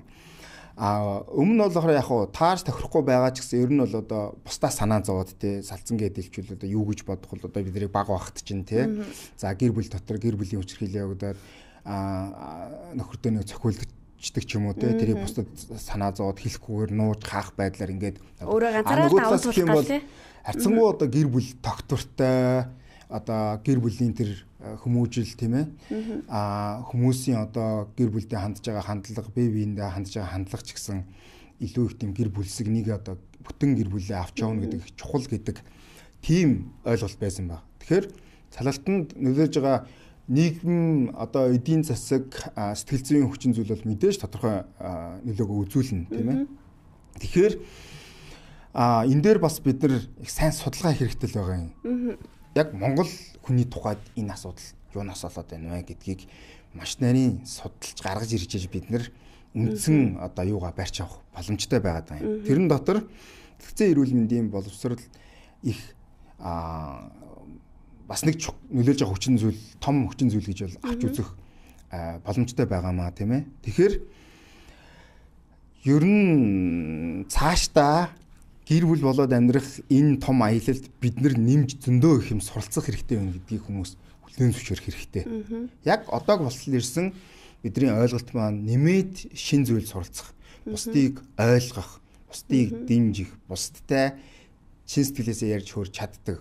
А өмнө нь болохоор яг хуу таарч тохирохгүй байгаа ч гэсэн ер нь бол одоо бусдаа санаа зовоод тий салцсан гэдэлчүүл одоо юу гэж бодох бол одоо бидний баг багт чинь тий за гэр бүл дотор гэр бүлийн хүчрхийлээ өгдөөд а нөхөртөө нэг цохиулдагчдаг ч юм уу тий тэрийг бусдад санаа зовоод хэлэхгүйгээр нууж хаах байдлаар ингээд өөрөө ганцаараа даван туулах гэх тий харцангуй одоо гэр бүл тогтвортой одоо гэр бүлийн тэр хүмүүжил тийм ээ а хүмүүсийн одоо гэр бүлтэй хандж байгаа хандлага бие биендээ хандж байгаа хандлага ч гэсэн илүү их тийм гэр бүлсэг нэг одоо бүтэн гэр бүлээ авч явна гэдэг чухал гэдэг тийм ойлголт байсан баг. Тэгэхээр цалалтанд нөлөөж байгаа нийгэм одоо эдийн засаг сэтгэл зүйн хүчин зүйл бол мэдээж тодорхой нөлөөгөө үзүүлнэ тийм ээ. Тэгэхээр а энэ дээр бас бид нар их сайн судалгаа хэрэгтэй л байгаа юм. Яг Монгол хүний тухайд энэ асуудал юунаас болоод байна вэ гэдгийг маш нарийн судалж гаргаж ирж байгаа бид нар үндсэн одоо юугаа барьж авах боломжтой байгаад байна. Тэрэн дотор тэгцээ эрүүл мэндийн боловсрал их аа бас нэг нөлөөлж байгаа хүчин зүйл том хүчин зүйл гэж бол авч үзэх боломжтой байгаамаа тийм ээ. Тэгэхээр ер нь цаашдаа гэр бүл болоод амьдрах энэ том аялалд бид нар нэмж зөндөө их юм суралцах хэрэгтэй байна гэдгийг хүмүүс хүлээн зөвшөөрөх хэрэгтэй. Яг одоог болсон ирсэн бидний ойлголт маань нэмээд шин зүйл суралцах, бусдыг ойлгох, бусдыг дэмжих, бусдтай шин сэтгэлээсээ ярьж хөөр чаддаг.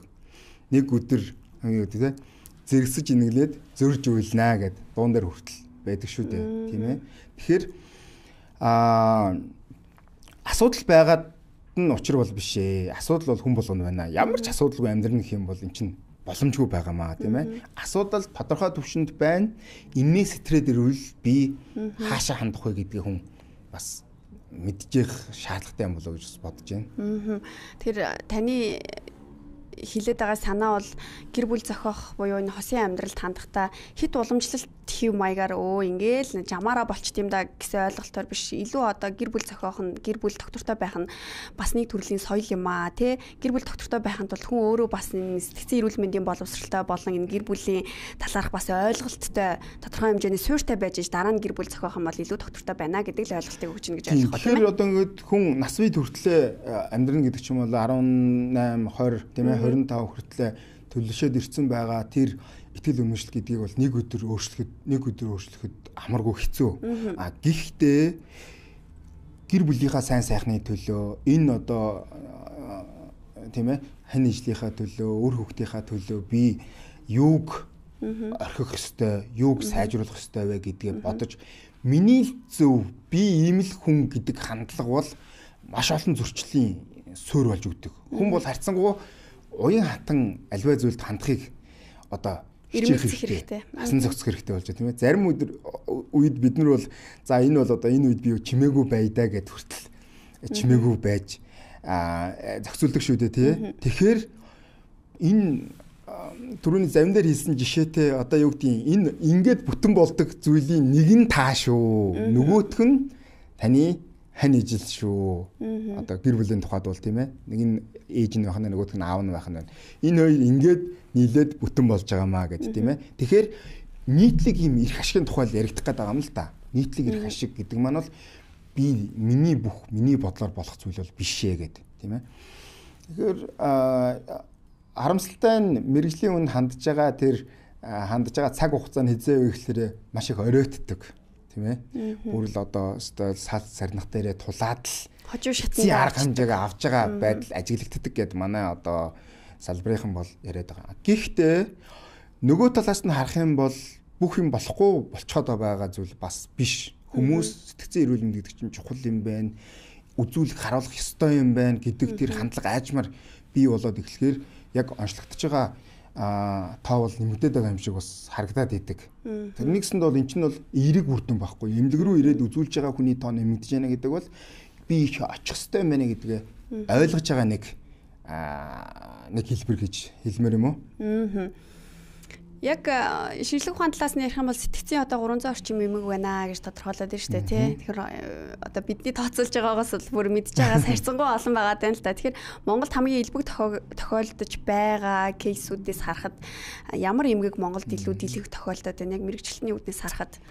Нэг өдөр юу гэдэг те зэрэгсэж инэглээд зөрж үйлнэ гэд дуун дээр хүртэл байдаг шүү дээ. Тийм ээ. Тэгэхээр аа асуудал байгаад нь учир бол биш ээ. Асуудал бол хүн болгоно байна. Ямар ч асуудалгүй амьдрна гэх юм бол эн чинь боломжгүй байгаамаа тийм ээ. Асуудал тодорхой төвшөнд байна. Инээс сэтрээд ирвэл би хаашаа хандах вэ гэдгийг хүн бас мэдчих шаардлагатай юм болоо гэж бодож байна. Тэр э, таны хилээд байгаа санаа бол гэр бүл зохиох буюу энэ хосын амьдралд хандахта хит уламжлалт тхив маягаар өө ингээл жамаараа болчих юм да гэсэн ойлголтоор биш илүү одоо гэр бүл зохиох нь гэр бүл доктортой байх нь бас нэг төрлийн соёл юм аа тий гэр бүл доктортой байханд бол хүн өөрөө бас сэтгцэн эрүүл мэндийн боловсралтай болон энэ гэр бүлийн талаарх бас ойлголттой тодорхой хэмжээний суурьтай байж иж дараа нь гэр бүл зохиох юм бол илүү доктортой байна гэдэг л ойлголтыг өгч нэ гэж ойлгох байна. Тэгэхээр одоо ингээд хүн нас бий хүртлээ амьдрна гэдэг ч юм бол 18 20 тийм ээ 25 хүртлээ төлөвшөд ирсэн байгаа тэр итгэл үнэмшил гэдгийг бол нэг өдөр өөрчлөхөд нэг өдөр өөрчлөхөд амаргүй хэцүү. А гэхдээ гэр бүлийнхаа сайн сайхны төлөө энэ одоо тийм ээ хань ижлийнхаа төлөө үр хөвгтийнхаа төлөө би юуг орхих ёстой, юуг сайжруулах ёстой вэ гэдгээ бодож миний зөв би ийм л хүн гэдэг хандлага бол маш олон зөрчлийн суурь болж өгдөг. Хүн бол харьцангуй уян хатан альва зүйлд хандахыг одоо ирмэлцэх хэрэгтэй. Асан зогсох хэрэгтэй болж байна тийм ээ. Зарим үед бид нар бол за энэ бол одоо энэ үед би чимээгүй байдаа гэд хүртэл чимээгүй байж а зохицуулдаг шүү дээ тий. Тэгэхээр энэ түрүүний завин дээр хийсэн жишээтэй одоо юу гэдгийг энэ ингээд бүтэн болдог зүйлийн нэг нь таа шүү. Нөгөөх нь таны хань ижил шүү. Одоо гэр бүлийн тухайд бол тийм ээ. Нэг нь ээж нь байх нь нөгөөх нь аав нь байх нь байна. Энэ хоёр ингээд нийлээд бүтэн болж байгаамаа гэд тийм ээ. Тэгэхээр нийтлэг юм эрх ашигын тухай л яригдах гээд байгаа юм л да. Нийтлэг эрх ашиг гэдэг маань бол би миний бүх миний бодлоор болох зүйл бол биш ээ гэд тийм ээ. Тэгэхээр харамсалтай нь мэрэгжлийн үн хандж байгаа тэр хандж байгаа цаг хугацаа нь хизээ вэ гэхлээр маш их оройтдаг тийм ээ. Бүр л одоо сал сарнах дээрээ тулаад л хожуу шатны арга хэмжээгээ авч байгаа байдал ажиглагддаг гэд манай одоо салбарынхан бол яриад байгаа. Гэхдээ нөгөө талаас нь харах юм бол бүх юм болохгүй болцоход байгаа зүйл бас биш. Хүмүүс сэтгцэн эрүүл мэнд гэдэг чинь чухал юм байна. Үзүүлэх харуулах ёстой юм байна гэдэг тэр хандлага аажмаар бий болоод эхлэхээр яг онцлогдож байгаа а тоовол нэмэгдээд байгаа юм шиг бас харагдаад идэг. Тэр нэгсэнд бол эн чинь бол эерэг үрдэн байхгүй. Эмнэлэг рүү ирээд үзүүлж байгаа хүний тоо нэмэгдэж байна гэдэг бол би их очих хэвтэй юм байна гэдгээ ойлгож байгаа нэг а нэг хэлбэр гэж хэлмээр юм уу? Аа. Яг э, шинжлэх ухааны талаас нь ярих юм бол сэтгцийн одоо 300 орчим эмэг байна гэж тодорхойлоод байна шүү дээ тий. Тэгэхээр э, одоо бидний тооцоолж байгаагаас бол бүр мэдж байгаас харьцангуй олон байгаа даа л та. Тэгэхээр Монголд хамгийн илбэг тохиолдож байгаа кейсүүдээс харахад э, ямар эмгэг Монголд илүү дэлгэх тохиолдоод байна яг мэрэгчлэлтний үүднээс харахад.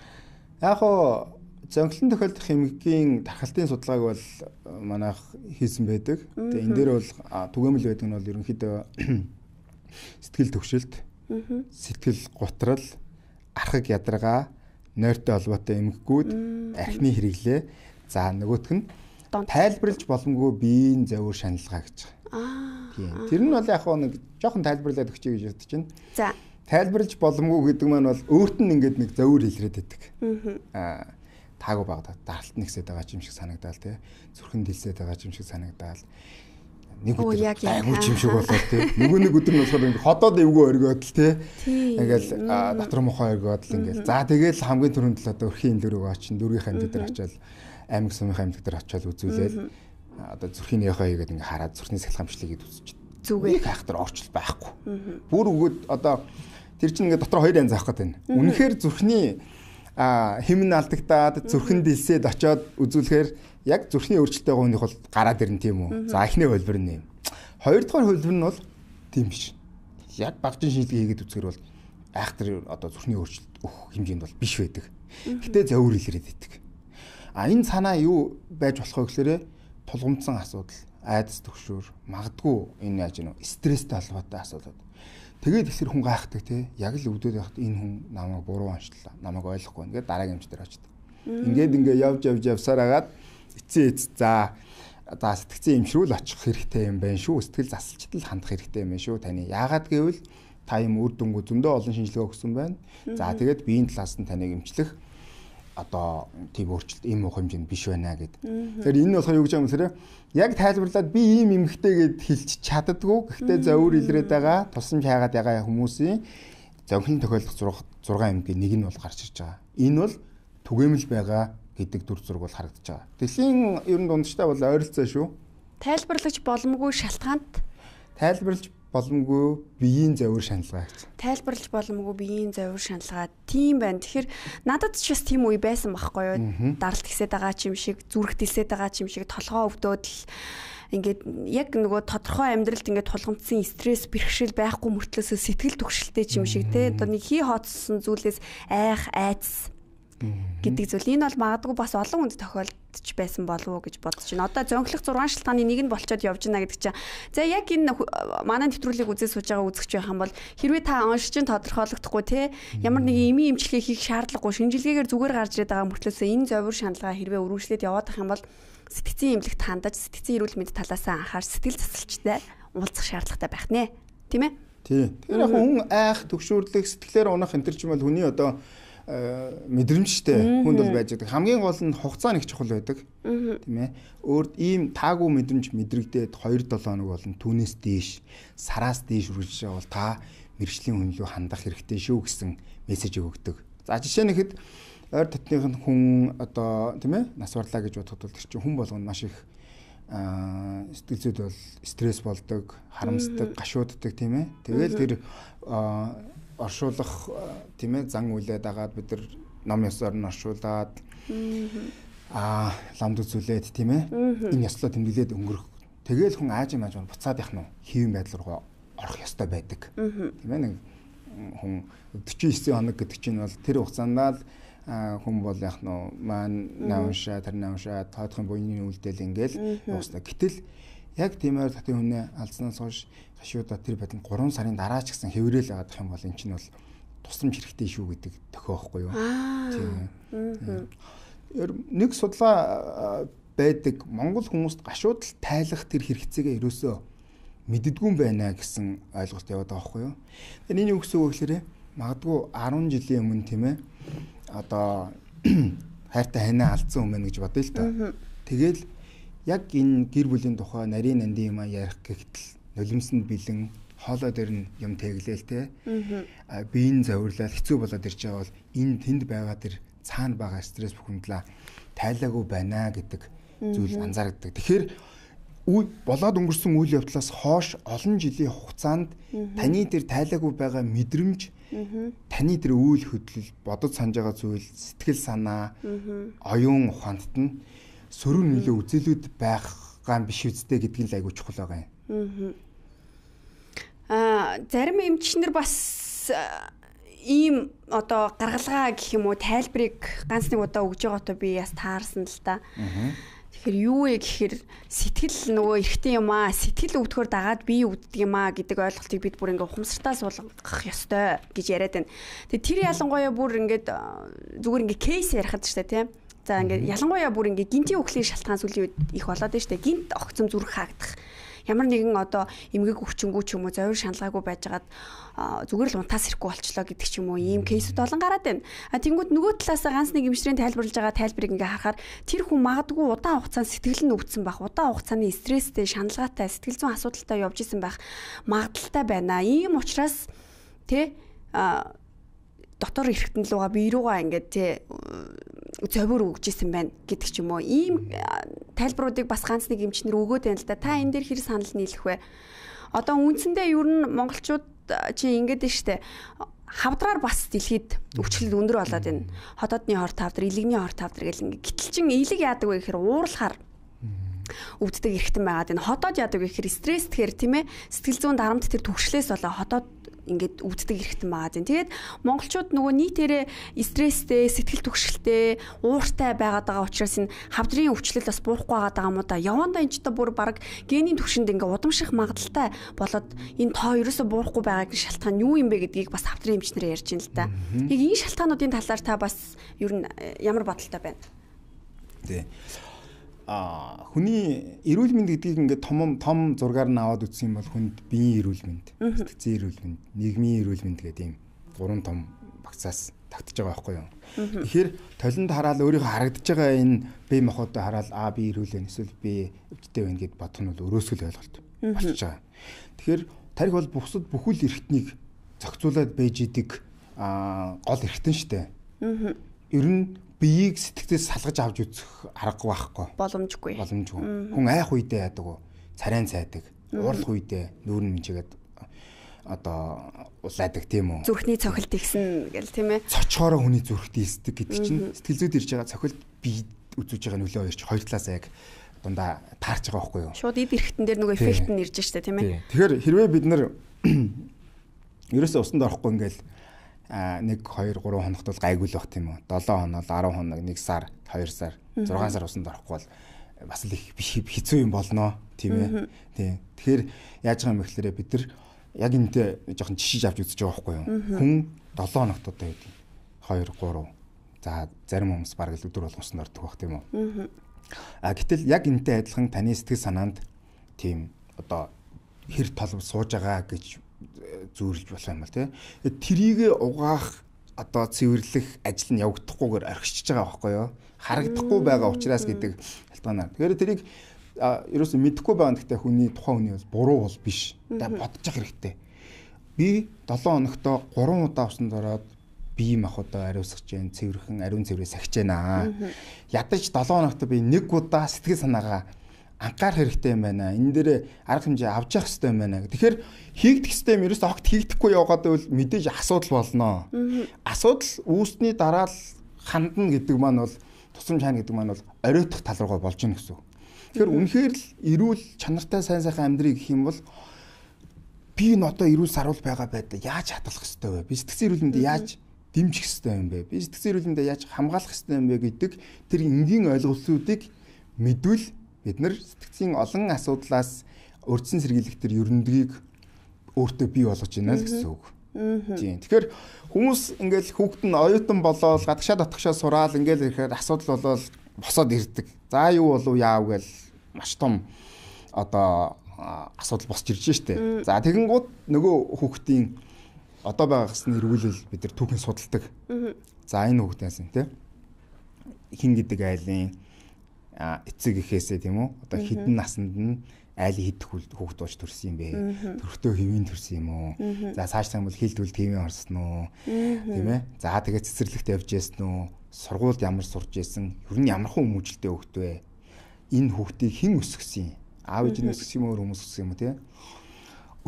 Яг хоо зөнгөлөн тохиолдох эмгэгийн тархалтын судалгааг бол манайх хийсэн байдаг. Тэгээ энэ дээр бол түгээмэл байдаг нь бол ерөнхийдөө сэтгэл төвшөлт Сэтгэл гутрал, архаг ядаргаа, нойртой холбоотой эмгэгүүд, архины хэрэглээ. За нөгөөх нь тайлбарлаж боломгүй биеийн зовөр шаналгаа гэж байгаа. Тийм. Тэр нь бол яг хоо нэг жоохон тайлбарлаад өгч гэж бодож байна. За. Тайлбарлаж боломгүй гэдэг маань бол өөрт нь ингээд нэг зовөр илрээд байдаг. Аа таагүй багтаа даралт нэгсэд байгаа юм шиг санагдаал тий. Зүрхэнд хилсэд байгаа юм шиг санагдаал нэг өдөр айгуу чимшиг болоод тий. Нөгөө нэг өдөр нь болохоор ингээд ходоод эвгүй өргөөд л тий. Ингээл дотор мохоо өргөөд л ингээл. За тэгэл хамгийн түрүүнд л одоо өрхийн энэ дөрөв очиж дөрвийнхээ амьд дээр очиад амиг сумынхаа амьд дээр очиад үзүүлээл одоо зүрхнийхээ хийгээд ингээд хараад зүрхний салхамчлыг үзэж зүгээр хайхтар орчл байхгүй. Бүр өгөөд одоо тэр чинь ингээд дотор хоёр янз авах гэдэг нь. Үнэхээр зүрхний хэмн алдагдаад зүрхэн дэлсээд очиод үзүүлэхээр яг зүрхний өөрчлөлттэй байгаа хүнийх бол гараад ирнэ тийм үү. За эхний хөлбөр нь юм. Хоёрдугаар хөлбөр нь бол тийм биш. Яг багжийн шийдлийг хийгээд үзэхэр бол айхтар одоо зүрхний өөрчлөлт өөх хэмжээнд бол биш байдаг. Гэтэ зөвөр илрээд байдаг. А энэ санаа юу байж болох вэ гэхээр тулгумдсан асуудал, айдас төгшөр, магадгүй энэ яаж нөө стресстэй холбоотой асуудал. Тэгээд ихсэр хүн гайхдаг те яг л өвдөд байхад энэ хүн намайг буруу онцлаа намайг ойлгохгүй нэгэ дараагийн эмч дээр очдог ингээд ингээ явж явж явсаар агаад эцээ эц за за сэтгцэн имшрүүл очих хэрэгтэй юм байна шүү. Сэтгэл засалчтал хандах хэрэгтэй юм байна шүү. Таны яагаад гэвэл та юм үр дүнгүй зөндөө олон шинжилгээ өгсөн байна. За тэгээд биеийн талаас нь таныг эмчлэх одоо тийм өөрчлөлт ийм их хэмжээнд биш байна гэд. Тэгэхээр энэ болохоо юу гэж юм сэрэ яг тайлбарлаад би ийм эмхтэй гэд хэлж чаддгүй. Гэхдээ за өөр илрээд байгаа тусам шаагаад байгаа хүмүүсийн зөвхөн тохиолдох 6 6 эмгийн нэг нь бол гарч ирж байгаа. Энэ бол түгээмэл байгаа гэдэг дүр зураг бол харагдаж байгаа. Дэлхийн ер нь дундчтай бол ойролцоо шүү. Тайлбарлаж боломгүй шалтгаанд тайлбарлаж боломгүй биеийн завур шаналгаа гэж. Тайлбарлаж боломгүй биеийн завур шаналгаа тийм байна. Тэгэхээр надад ч бас тийм үе байсан байхгүй юу? Даралт гисээд байгаа ч юм шиг, зүрх дэлсээд байгаа ч юм шиг толгоо өвдөөд л ингээд яг нөгөө тодорхой амьдралд ингээд тулгамдсан стресс бэрхшээл байхгүй мөртлөөсөө сэтгэл түгшэлтэй ч юм шиг те. Одоо нэг хий хооцсон зүйлээс айх, айдас гэдэг зүйл. Энэ бол магадгүй бас олон хүнд тохиолдож байсан болов уу гэж бодож байна. Одоо зөнгөлөх 6 шалтгааны нэг нь болцоод явж байна гэдэг чинь. За яг энэ манай нэвтрүүлгийг үзээс сууж байгаа үзэгч байх юм бол хэрвээ та оншиж тодорхойлогдохгүй те ямар нэгэн эмийн эмчилгээ хийх шаардлагагүй шинжилгээгээр зүгээр гарч ирээд байгаа мөртлөөсөө энэ зовир шаналгаа хэрвээ өргөжлөөд яваад ах юм бол сэтгцийн эмнэлэг тандаж сэтгцийн эрүүл мэнд талаасаа анхаарч сэтгэл засалчтай уулзах шаардлагатай байх нэ. Тэ мэ? Тийм. Тэгэхээр яг хүн айх, төгшөөрлөх, сэтгэлээр унах энэ төр чинь бол хүний одоо Э, мэдрэмжтэй хүнд бол байж байгаа. Хамгийн гол нь хугацаа нэг чухал байдаг. Тийм ээ. Өөр ийм таагүй мэдрэмж мэдрэгдээд 2-7 хоног болно. Түүнээс дээш, сараас дээш үргэлжлэж байгаа бол та мэрэгжлийн үнэлүү хандах хэрэгтэй шүү гэсэн мессеж өгдөг. За жишээ нь хэд ойр татных нь хүн одоо тийм ээ нас барлаа гэж бодоход бол тэр чинь хүн болгоно маш их сэтгэл зүйд бол стресс болдог, харамсдаг, гашууддаг тийм ээ. Тэгэл тэр оршуулах э, тийм ээ зан үйлээд агаад бид нар ном ёсоор нь оршуулад аа ламд үзүүлээд тийм ээ энэ ёслоо тэмдэглээд өнгөрөх Тэгэл хүн аажим аажим буцаад явах нь хэвэн байдал руу орох ёстой байдаг. Тийм ээ нэг хүн 49 хоног гэдэг чинь бол тэр хугацаанд л хүн бол яг нь маань науншаа тэр науншаа тоотхын буйны үйлдэл ингээл уусна. Гэтэл яг тиймээр татын хүнээ алдснаас хойш гашуудаа тэр байдлын 3 сарын дараа ч гэсэн хэврээл авах юм бол эн чинь бол тусламж хэрэгтэй шүү гэдэг тохиохгүй юу. Тийм. Нэг судалгаа байдаг Монгол хүмүүст гашуудал тайлах тэр хэрэгцээгээ ерөөсөө мэддгүн байна гэсэн ойлголт яваад байгаа хгүй юу. Тэгээд энэ юу гэсэн үг гэхээр магадгүй 10 жилийн өмнө тийм ээ одоо хайртай ханаа алдсан хүмүүс гэж бодъё л та. Тэгэл яг энэ гэр бүлийн тухай нарийн нандин юм ярих гэхтэл нулимсэнд бэлэн хоолой дээр нь юм тэглээлтэй. Аа биеийн завирлал хэцүү болоод ирж байгаа бол энэ тэнд байгаа тэр цаана байгаа стресс бүхэндлээ тайлаагүй байна гэдэг зүйл анзаардаг. Тэгэхээр үе болоод өнгөрсөн үйл явдлаас хойш олон жилийн хугацаанд таны тэр тайлаагүй байгаа мэдрэмж таны тэр үйл хөдлөл бодож санаж байгаа зүйл сэтгэл санаа оюун ухаандт нь сөрөг нөлөө үзүүлүүд байх ган биш үсттэй гэдгийг айгуу чухал байгаа юм. Аа зарим эмчнэр бас ийм одоо гаргалгаа гэх юм уу тайлбарыг ганц нэг удаа өгж байгаатай би яс таарсан л та. Тэгэхээр юу вэ гэхээр сэтгэл нөгөө эргэтэй юм аа сэтгэл өвдөхөр дагаад би өвддөг юм аа гэдэг ойлголтыг бид бүр ингээ ухамсартаа суулгах ёстой гэж яриад байна. Тэгээ тэр ялангуяа бүр ингээд зүгээр ингээ кейс ярихад ч та тийм За ингээд ялангуяа бүр ингээд гинтийн үхлийн шалтгаан сүлийн үед их болоод байна шүү дээ. Гинт огцом зүрх хаагдах. Ямар нэгэн одоо эмгэг өвчнгүү ч юм уу зовир шаналгаагүй байжгаад зүгээр л унтаас ирэхгүй болчлоо гэдэг ч юм уу ийм кейсүүд олон гараад байна. А тэнгууд нөгөө талаас ганц нэг эмчрийн тайлбарлаж байгаа тайлбарыг ингээ харахаар тэр хүн магадгүй удаан хугацаанд сэтгэл нь өвдсөн байх, удаан хугацааны стресстэй, шаналгаатай, сэтгэл зүйн асуудалтай явж исэн байх магадaltaй байна. Ийм учраас тэ а дотор эрэхтэн лугаа би рүүгаа ингээд тий зовир өгжсэн байна гэдэг ч юм уу. Ийм тайлбаруудыг бас ганц нэг эмчнэр өгөөд байна л да. Та энэ дээр хэр санал нийлэх вэ? Одоо үндсэндээ ер нь монголчууд чи ингэдэж штэ хавдраар бас дэлхийд өвчлөл өндөр болоод байна. Хотоодны хор тавдар, илэгний хор тавдар гэл ингээ. Гэтэл чин илэг яадаг вэ гэхээр уурлахаар өвддөг эргэтэн байгаад энэ хотоод яадаг гэхээр стресс тэгэхээр тийм ээ сэтгэл зүйн дарамт тэр түгшлээс болоо хотоод ингээд өвддөг эргэтэн байгаа зэн. Тэгээд монголчууд нөгөө нийтээрээ стресстэй, сэтгэл түгшэлтэй, ууртай байгаад байгаа учраас энэ хавдрын өвчлөл бас буурахгүй байгаа юм уу да. Яванда энэ ч та бүр баг генийн түвшинд ингээд удамших магадaltaй болоод энэ тоо ерөөсө буурахгүй байгаагийн шалтгаан юу юм бэ гэдгийг бас хавдрын эмчнэрээр ярьж ин л да. Яг энэ шалтгаануудын талаар та бас ер нь э, ямар бодолтой байна? Тий хүний эрүүл мэнд гэдгийг ингээд том том зургаар нь аваад үзсэн юм бол хүнд биеийн эрүүл мэнд, сэтгцийн эрүүл мэнд, нийгмийн эрүүл мэнд гэдэг ийм гурван том багцаас тогтож байгаа байхгүй юу. Тэгэхээр толинд хараад өөрийнхөө харагдаж байгаа энэ бие махбодтой хараад аа би эрүүл вэ эсвэл би өвдтэй вэ гэд бодох нь бол өрөөсгөл ойлголт болчихж байгаа. Тэгэхээр тарих бол бусад бүхэл эрхтнийг зохицуулаад байж идэг гол эрхтэн штэ. Ер нь биеийг сэтгэлээс салгаж авч үзэх аргагүй байхгүй. Боломжгүй. Боломжгүй. Хүн айх үедээ яадаг уу? Царайн цайдаг. Уурлах үедээ нүүрн минчгээд одоо улайдаг тийм үү? Зүрхний цохилт ихсэн гэл тийм ээ. Цочхороо хүний зүрхт ийсдэг гэдэг чинь сэтгэл зүйд ирж байгаа цохилт бие үзүүлж байгаа нөлөө хоёрч хоёр талаас яг дундаа таарч байгаа байхгүй юу? Шууд ид эрхтэн дээр нөгөө эффект нь ирж штэ тийм ээ. Тэгэхээр хэрвээ бид нэр ерөөсөө усанд орохгүй ингээл 1 2 3 хоногт бол гайгүй л бах тийм үү. 7 хоног, 10 хоног, 1 сар, 2 сар, 6 сар усанд орохгүй бол э, бас л их биш хэцүү юм болно тийм ээ. Тийм. Тэгэхээр яаж байгаа юм бэ гэхээр бид нар яг энэтэй жоохон жишээ авч үзэж байгаа байхгүй юу. Хүн 7 хоногт одоо гэдэг. 2 3 За зарим хүмүүс баг л өдөр болгосноор төгөх тийм үү. А гэтэл яг энэтэй адилхан таны сэтгэл санаанд тийм одоо хэр толб сууж байгаа гэж зөөрлж болох юм бол тий. Тэрийг угаах одоо цэвэрлэх ажил нь явагдахгүйгээр орхиж байгаа байхгүй юу? Харагдахгүй байгаа учраас гэдэг алтгаанаар. Тэгэхээр тэрийг ерөөсөө мэдэхгүй байгаа нэгтэй хүний тухайн хүний бол буруу бол биш. Тэгээ бодож ах хэрэгтэй. Би 7 хоногтоо 3 удаа усанд ороод бие махбодоо ариусгаж जैन, цэвэрхэн ариун цэврээ сахиж जैन аа. Ядаж 7 хоногт би нэг удаа сэтгэл санаагаа анхаарах хэрэгтэй юм байна. Энэ дээр арга хэмжээ авч явах хэрэгтэй юм байна. Тэгэхээр хийгдэх систем ерөөс огт хийгдэхгүй явгаад байвал мэдээж асуудал болно. Асуудал үүсний дараа л хандна гэдэг маань бол тусам чаана гэдэг маань бол оройтох тал руугаа болж гэнэ гэсэн. Тэгэхээр үнэхээр л эрүүл чанартай сайн сайхан амьдрий гэх юм бол би энэ одоо эрүүл саруул байгаа байдлаа яаж хадгалах хэрэгтэй вэ? Би сэтгцэн эрүүлэндээ яаж дэмжих хэрэгтэй юм бэ? Би сэтгцэн эрүүлэндээ яаж хамгаалах хэрэгтэй юм бэ гэдэг тэр энгийн ойлголтуудыг мэдвэл бид нар сэтгцийн олон асуудлаас өрдсөн сэргийлэгтэр ерөндгийг өөртөө бий болгож байна л гэсэн үг. Тийм. Тэгэхээр хүмүүс ингээл хүүхэд нь оюутан болоод гадагшаа татгшаа сураал ингээл ирэхээр асуудал болоод босоод ирдэг. За юу болов яав гээл маш том одоо асуудал босч ирж штэ. За тэгэн гууд нөгөө хүүхдийн одоо байгаасны эргүүлэл бид нар түүхэн судалдаг. За энэ хүүхдээс нь тий хин гэдэг айлын эцэг эхээсээ тийм үү одоо хідэн наснд нь айл хийдэх хүүхд тууч төрсөн юм бэ төрхтөө хэвийн төрсөн юм уу за цааш цаамал хилдүүл хэвийн орсон уу тийм ээ за тэгээ цэцэрлэгт явж яссэн үү сургуульд ямар сурж яссэн ер нь ямар хүн хүмүүжлтэй хүүхд вэ энэ хүүхдийг хэн өсгсөн аав ээж нь өсгсөн юм өөр хүмүүс өсгсөн юм уу тийм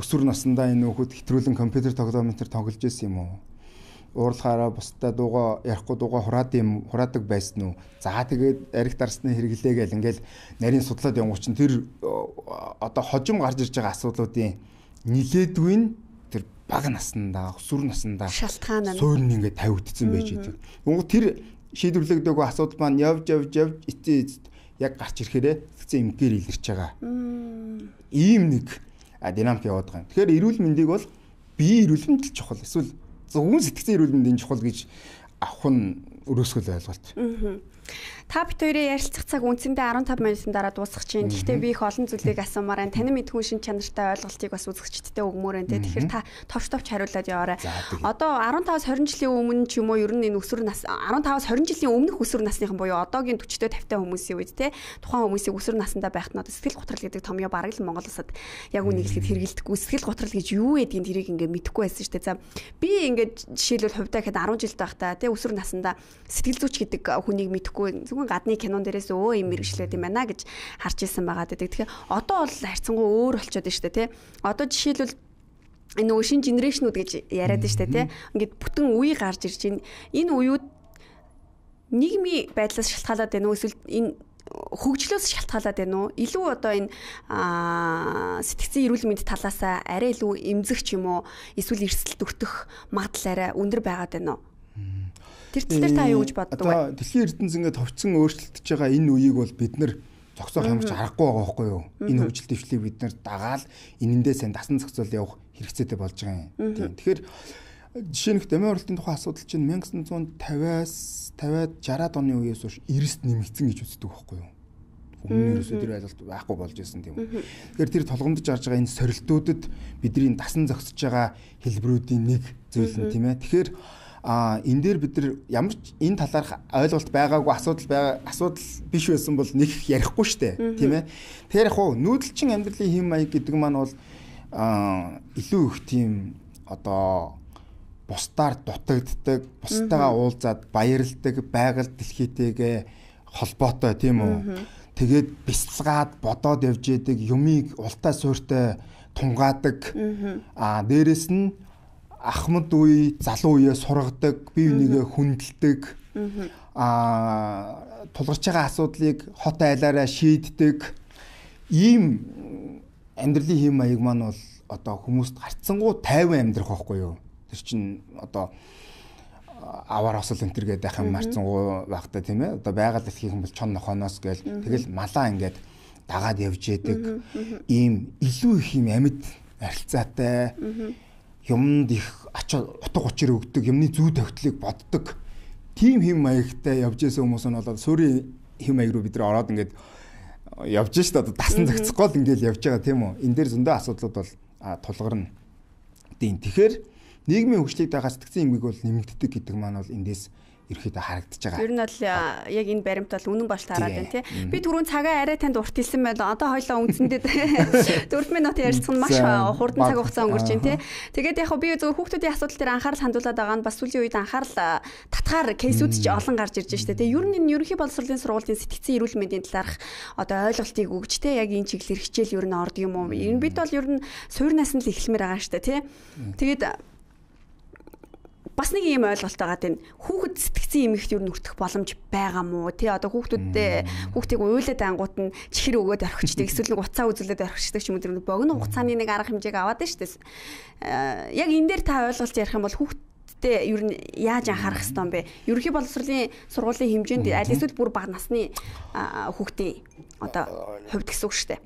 өсвөр насндаа энэ хүүхд хэтрүүлэн компьютер тоглоом мэтэр тоглож яссэн юм уу уурлахаараа бусдаа дуугаа ярихгүй дуугаа хураад юм хураадаг байсан уу? За тэгээд ариг дарсны хэрэглээ гэл ингээл нарийн судлаад явгууч нь тэр одоо хожим гарч ирж байгаа асуудлуудын нилээдгүй нь тэр баг наснда, өсвөр наснда шалтгаан нь суурь нь ингээд тавигдсан байж идэг. Өнгө тэр шийдвэрлэгдээгүй асуудал маань явж явж явж эцээ эцэд яг гарч ирэхээрээ сэтгцэн эмгээр илэрч байгаа. Ийм нэг динамик яваад байгаа юм. Тэгэхээр эрүүл мэндийг бол бие эрүүлэмтэл чухал. Эсвэл зөвхөн сэтгцэн эрүүл мэндийн чухал гэж авах нь өрөөсгөл ойлголт. Аа. Та бит хоёроо ярилцах цаг үндсэндээ 15 минутын дараа дуусах чинь. Гэхдээ би их олон зүйлийг асуумаар байна. Танин мэдхүн шин чанартай ойлголтыг бас үзэгчдэд өгмөөрэн тэ. Тэгэхээр та товч товч хариулаад яваарай. Одоо 15-аас 20 жилийн өмнө ч юм уу ер нь энэ өсвөр нас 15-аас 20 жилийн өмнөх өсвөр насныхан буюу одоогийн 40-тэй 50-тай хүмүүсийн үед тэ. Тухайн хүмүүсийн өсвөр насандаа байхад нь сэтгэл готрол гэдэг томьёо бараг л Монгол улсад яг үнийг хэлэхэд хэрэгэлдэггүй. Сэтгэл готрол гэж юу гэдгийг тэрийг ингээ мэдэхгүй байсан шүү дээ. За би ингээ жишээлбэл хувьдаа гэхэд 10 жил байхдаа тэ өсвөр насандаа сэтгэл зүйч гэдэг хүнийг мэдэхгүй Уг нь гадны кинон дээрээс өө юм мэрэгчлээд юм байна гэж харж исэн байгаа гэдэг. Тэгэхээр одоо бол хайрцангуй өөр болчиход байна шүү дээ тий. Одоо жишээлбэл нөгөө шинэ генерашнууд гэж яриад байна шүү дээ тий. Ингээд бүтэн үе гарч ирж байна. Энэ үеуд нийгмийн байдлаас шалтгаалаад байна уу эсвэл энэ хөгжлөөс шалтгаалаад байна уу? Илүү одоо энэ сэтгцэн эрүүл мэнд талаас арай илүү эмзэгч юм уу? Эсвэл эрсдэлд өртөх магадлал арай өндөр байгаад байна уу? Тэр тэлэр та юу гэж боддог вэ? Одоо дэлхийн эрдэнэс ингээд товчсон өөрчлөлтөж байгаа энэ үеийг бол бид нэр зогсоох хамгач аргагүй байгаа байхгүй юу? Энэ хөгжил төвшлийг бид нэр дагаал энэндээ сайн дасан зохицол явах хэрэгцээтэй болж байгаа юм. Тийм. Тэгэхээр жишээ нь Дэмэн оролтын тухай асуудал чинь 1950-аас 50-аад 60-аад оны үеэс хойш эрдэс нэмэгдсэн гэж үздэг байхгүй юу? өмнө нь ерөөсөө тэр ойлголт байхгүй болж исэн тийм үү. Тэгэхээр тэр толгомдож гарч байгаа энэ сорилтуудад бидний дасан зогсож байгаа хэлбэрүүдийн нэг зүйл нь тийм ээ. Тэгэхээр а энэ дээр бид нар ямар ч энэ талаарх ойлголт байгаагүй асуудал байгаа асуудал биш байсан бол нэг ярихгүй штэ тийм ээ тэр яг хуу нүүдэлчин амьдралын хэм маяг гэдэг маань бол илүү их тийм одоо бусдаар дутагддаг, бусдаагаа уулзаад баярлдаг байгаль дэлхийтэйгээ холбоотой тийм үү. Тэгээд бэлцгаад бодоод явж яадаг, юмыг ултаа суйртай тунгаадаг. Аа дээрэс нь ахмад үе, залуу үеэ сургадаг, бие бинийгээ хүндэлдэг. Аа тулгарч байгаа асуудлыг хот айлаараа шийддэг. Ийм амьдралын хэм маяг маань бол одоо хүмүүст гарцсангуу тайван амьдрах байхгүй юу? Тэр чинь одоо аваар осол энтер гэдэг байх юм марцсангуу багтаа тийм ээ. Одоо байгаль дэлхийн хүмүүс чон нохоноос гээл тэгэл малаа ингээд дагаад явж яадаг. Ийм илүү их юм амьд арилцаатай. Аа юмд их ачаа утга учир өгдөг, юмны зүй тогтлыг боддог. Тим хим маягтай явж исэн хүмүүс нь болоод суурийн хим маяг руу бид нар ороод ингээд явж штэ одоо дасан зохицохгүй л ингээд явж байгаа тийм үү. Энд дээр зөндөө асуудлууд бол тулгарна. Тийм. Тэгэхээр нийгмийн хөгжлийг дагаа сэтгцэн эмгэг бол нэмэгддэг гэдэг маань бол эндээс ерөөхдөө харагдаж байгаа. Ер нь бол яг энэ баримт бол үнэн болж таараад байна тий. Би түрүүн цагаа арай танд урт хэлсэн байлаа. Одоо хоёлаа үндсэндээ 4 минут ярьцсан маш хурдан цаг хугацаа өнгөрч байна тий. Тэгээд яг би зөвхөн хүүхдүүдийн асуудал дээр анхаарал хандуулад байгаа нь бас сүүлийн үед анхаарал татгаар кейсүүд ч олон гарч ирж байна шүү дээ. Ер нь энэ ерөнхий боловсролын сургуулийн сэтгцэн эрүүл мэндийн талаарх одоо ойлголтыг өгч тий. Яг энэ чиглэлээр хичээл ер нь орд юм уу? Бид бол ер нь суурь насанд л эхлэмээр байгаа шүү дээ тий. Тэгээд бас нэг юм ойлголт байгаа тийм хүүхэд сэтгцэн эмэгт юу нүртэх боломж байгаа мó тий одоо хүүхдүүдтэй хүүхдийг уйлаад ангууд нь чихэр өгөөд орхичдаг эсвэл нэг уцаа үзүүлээд орхичдаг ч юм уу тэр богино хугацааны нэг арга хэмжээг аваад штэ э, яг энэ дээр та ойлголж ярих юм бол хүүхд Тэ ер нь яаж анхаарах хэвтан бэ? Ерөнхий боловсролын сургуулийн хэмжээнд аль эсвэл бүр бага насны хүүхдийн одоо хувьд гэсэн үг шүү дээ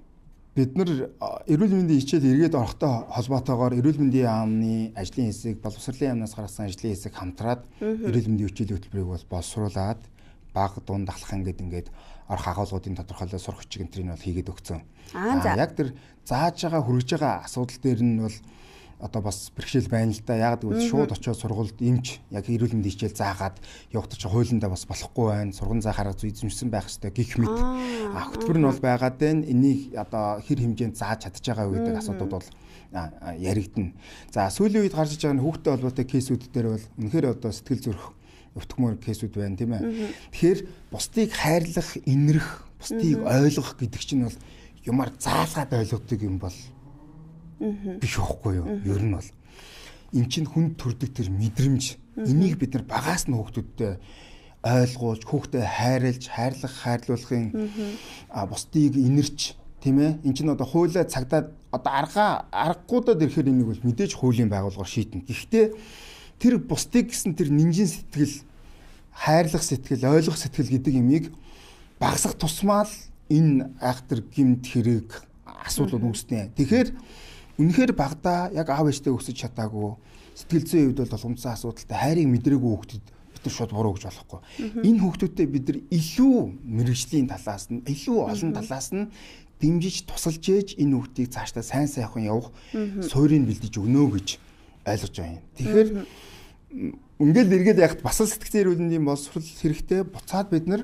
бид нар эрүүл мэндийн хичээл эргээд орохдоо холбоотойгоор эрүүл мэндийн яамны ажлын хэсэг, боловсролын яамнаас гаргасан ажлын хэсэг хамтраад эрүүл мэндийн хичээл хөтөлбөрийг бол боловсруулад баг дунд алхах ингээд ингээд орох агуулгуудын тодорхойлол сурах чиг энэ нь бол хийгээд өгцөн. Аа яг тэр зааж байгаа хүргэж байгаа асуудал дээр нь бол одоо бас бэрхшээл байна л да. Яг гэвэл шууд очиод сургуульд эмч яг эрүүл мэндийн хичээл заагаад явахтаа чи хуулиндаа бас болохгүй байна. Сургууль заах арга зүй эзэмшсэн байх ёстой гэх мэт. А хөтөлбөр нь бол байгаад байна. Энийг одоо хэр хэмжээнд зааж чадж байгаа вэ гэдэг асуудууд бол яригдана. За сүүлийн үед гарч иж байгаа хүүхдтэй холбоотой кейсүүд дээр бол үнэхээр одоо сэтгэл зүрх өвтгмөр кейсүүд байна тийм ээ. Тэгэхээр бусдыг хайрлах, инэрх, бусдыг ойлгох гэдэг чинь бол юмар заалгаад ойлгодог юм бол биш байхгүй юу? Ер нь бол эн чинь хүн төрдөг тэр мэдрэмж энийг бид нар багаас нь хүүхдүүдтэй ойлгуулж хүүхдэд хайрлж хайрлах хайрлуулахын бусдыг инэрч тийм ээ эн чинь одоо хуулаа цагдаад одоо арга аргагуудад ирэхээр энийг бол мэдээж хуулийн байгууллагаар шийднэ. Гэхдээ тэр бусдыг гэсэн тэр нинжин сэтгэл хайрлах сэтгэл ойлгох сэтгэл гэдэг имийг багсах тусмаа л энэ айхтар гимт хэрэг асуудлууд үүснэ. Тэгэхээр mm -hmm Үнэхээр багада яг аав ээжтэй өсөж чадаагүй сэтгэл зүйн үед бол боломжтой асуудалтай хайрыг мэдрээгүй хүүхдэд бид нар шууд буруу гэж болохгүй. Энэ хүүхдүүдэд бид нар илүү мэрэгжлийн талаас нь илүү олон талаас нь дэмжиж тусалж ээж энэ хүүхдийг цаашдаа сайн сайхан явах суурийг бэлдэж өгнө гэж ойлгож байна. Тэгэхээр ингээл эргээд яхад бас л сэтгцээр үлэн юм бол сурал хэрэгтэй буцаад бид нар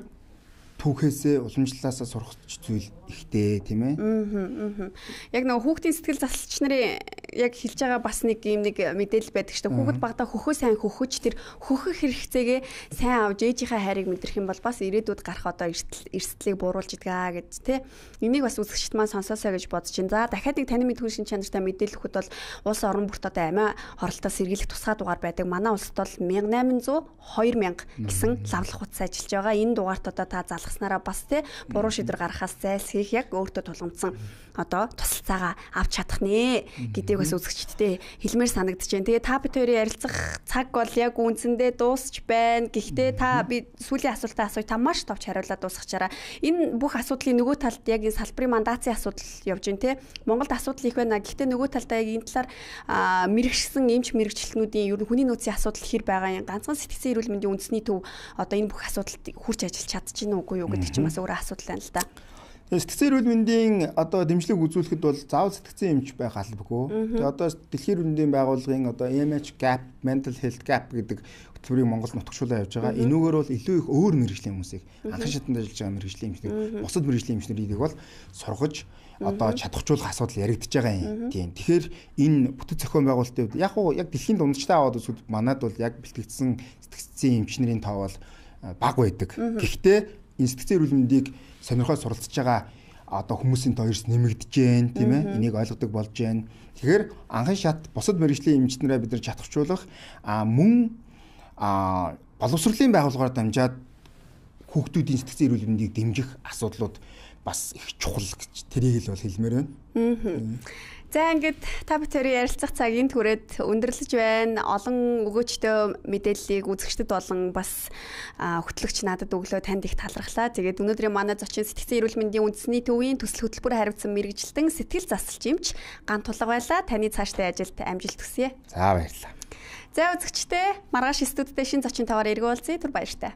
түүхээсээ уламжлалаасаа сурах зүйл ихтэй тийм ээ. Яг нөгөө хүүхдийн сэтгэл засалч нарын яг хэлж байгаа бас нэг юм нэг мэдээлэл байдаг шүү дээ. Хүүхэд багада хөхөө сайн хөхөж тэр хөхөх хэрэгцээгээ сайн авж ээжийнхээ хайрыг мэдрэх юм бол бас ирээдүйд гарах одоо эрсдлийг бууруулж идэгаа гэж тий. Энийг бас үзэгчд маань сонсоосаа гэж бодож байна. За дахиад нэг таны мэдхүүл шин чанартай мэдээлэлүүд бол улс орон бүрт одоо амиа хоролтоос сэргийлэх тусгай дугаар байдаг. Манай улсад бол 1800 2000 гэсэн лавлах хуудас ажиллаж байгаа. Энэ дугаарт одоо та залгаснараа бас тий буруу шийдвэр гаргахаас зайлсхий хийх яг өөртөө тулгамдсан одоо тусалцаагаа авч чадах нэ гэдгийг бас үзэгчдтэй хэлмээр санагдаж байна. Тэгээ та бид хоёрын ярилцах цаг бол яг үндсэндээ дуусч байна. Гэхдээ та би сүүлийн асуултаа асууя та маш товч хариулаад дуусгачаараа. Энэ бүх асуудлын нөгөө талд яг энэ салбарын мандацын асуудал явж байна те. Монголд асуудал их байна. Гэхдээ нөгөө талдаа яг энэ талаар мэрэгшсэн эмч мэрэгчлэнүүдийн ер нь хүний нөөцийн асуудал хэр байгаа юм. Ганцхан сэтгцэн эрүүл мэндийн үндэсний төв одоо энэ бүх асуудалд хурж ажиллаж чадчихна уугүй юу гэдэг чинь бас өөр асуудал байна л да. Сэтгцэн эрүүл мэндийн одоо дэмжлэг үзүүлэхэд бол заавал сэтгцэн эмч байх албагүй. Тэгээ одоо дэлхийн эрүүл мэндийн байгууллагын одоо EMH gap, mental health gap гэдэг хөтөлбөрийг Монголд нутагшуулаа явж байгаа. Энүүгээр бол илүү их өөр мэрэгжлийн хүмүүсийг анхан шатанд ажиллаж байгаа мэрэгжлийн эмчнэр, бусад мэрэгжлийн эмчнэрийг бол сургаж одоо чадахжуулах асуудал яригдж байгаа юм. Тийм. Тэгэхээр энэ бүтэц зохион байгуулалтын үед яг уу яг дэлхийн дундчтай аваад үзвэл манад бол яг бэлтгэгдсэн сэтгцэн эмчнэрийн тоо бол баг байдаг. Гэхдээ энэ сэтгцэн эрүүл мэндийг сонирхол суралцж байгаа одоо хүмүүсийн тоёрс нэмэгдэж जैन тийм ээ энийг ойлгодог болж जैन тэгэхээр анхан шат бусад мэрэгжлийн эмчнэрээ бид нар чадахжуулах а мөн а боловсролын байгууллагаар дамжаад хүүхдүүдийн сэтгцэн эрүүл мэндийг дэмжих асуудлууд бас их чухал гэж тэрийг л бол хэлмээр байна. За ингээд та бүхэри ярилцах цаг энд хүрээд өндөрлөж байна. Олон өгөөчтэй мэдээллийг үзэгчдэд болон бас хөтлөгч надад өглөө танд их талархлаа. Тэгээд өнөөдрийн манай зочин сэтгцэн эрүүл мэндийн үндэсний төвийн төсөл хөтөлбөр хариуцсан мэрэгжилтэн сэтгэл засалч эмч ган тулга байлаа. Таны цааштай ажилд амжилт хүсье. За баярлалаа. За үзэгчтэй маргааш студидтэй шинэ зочин таваар эргүүлцгээе. Түр баяртай.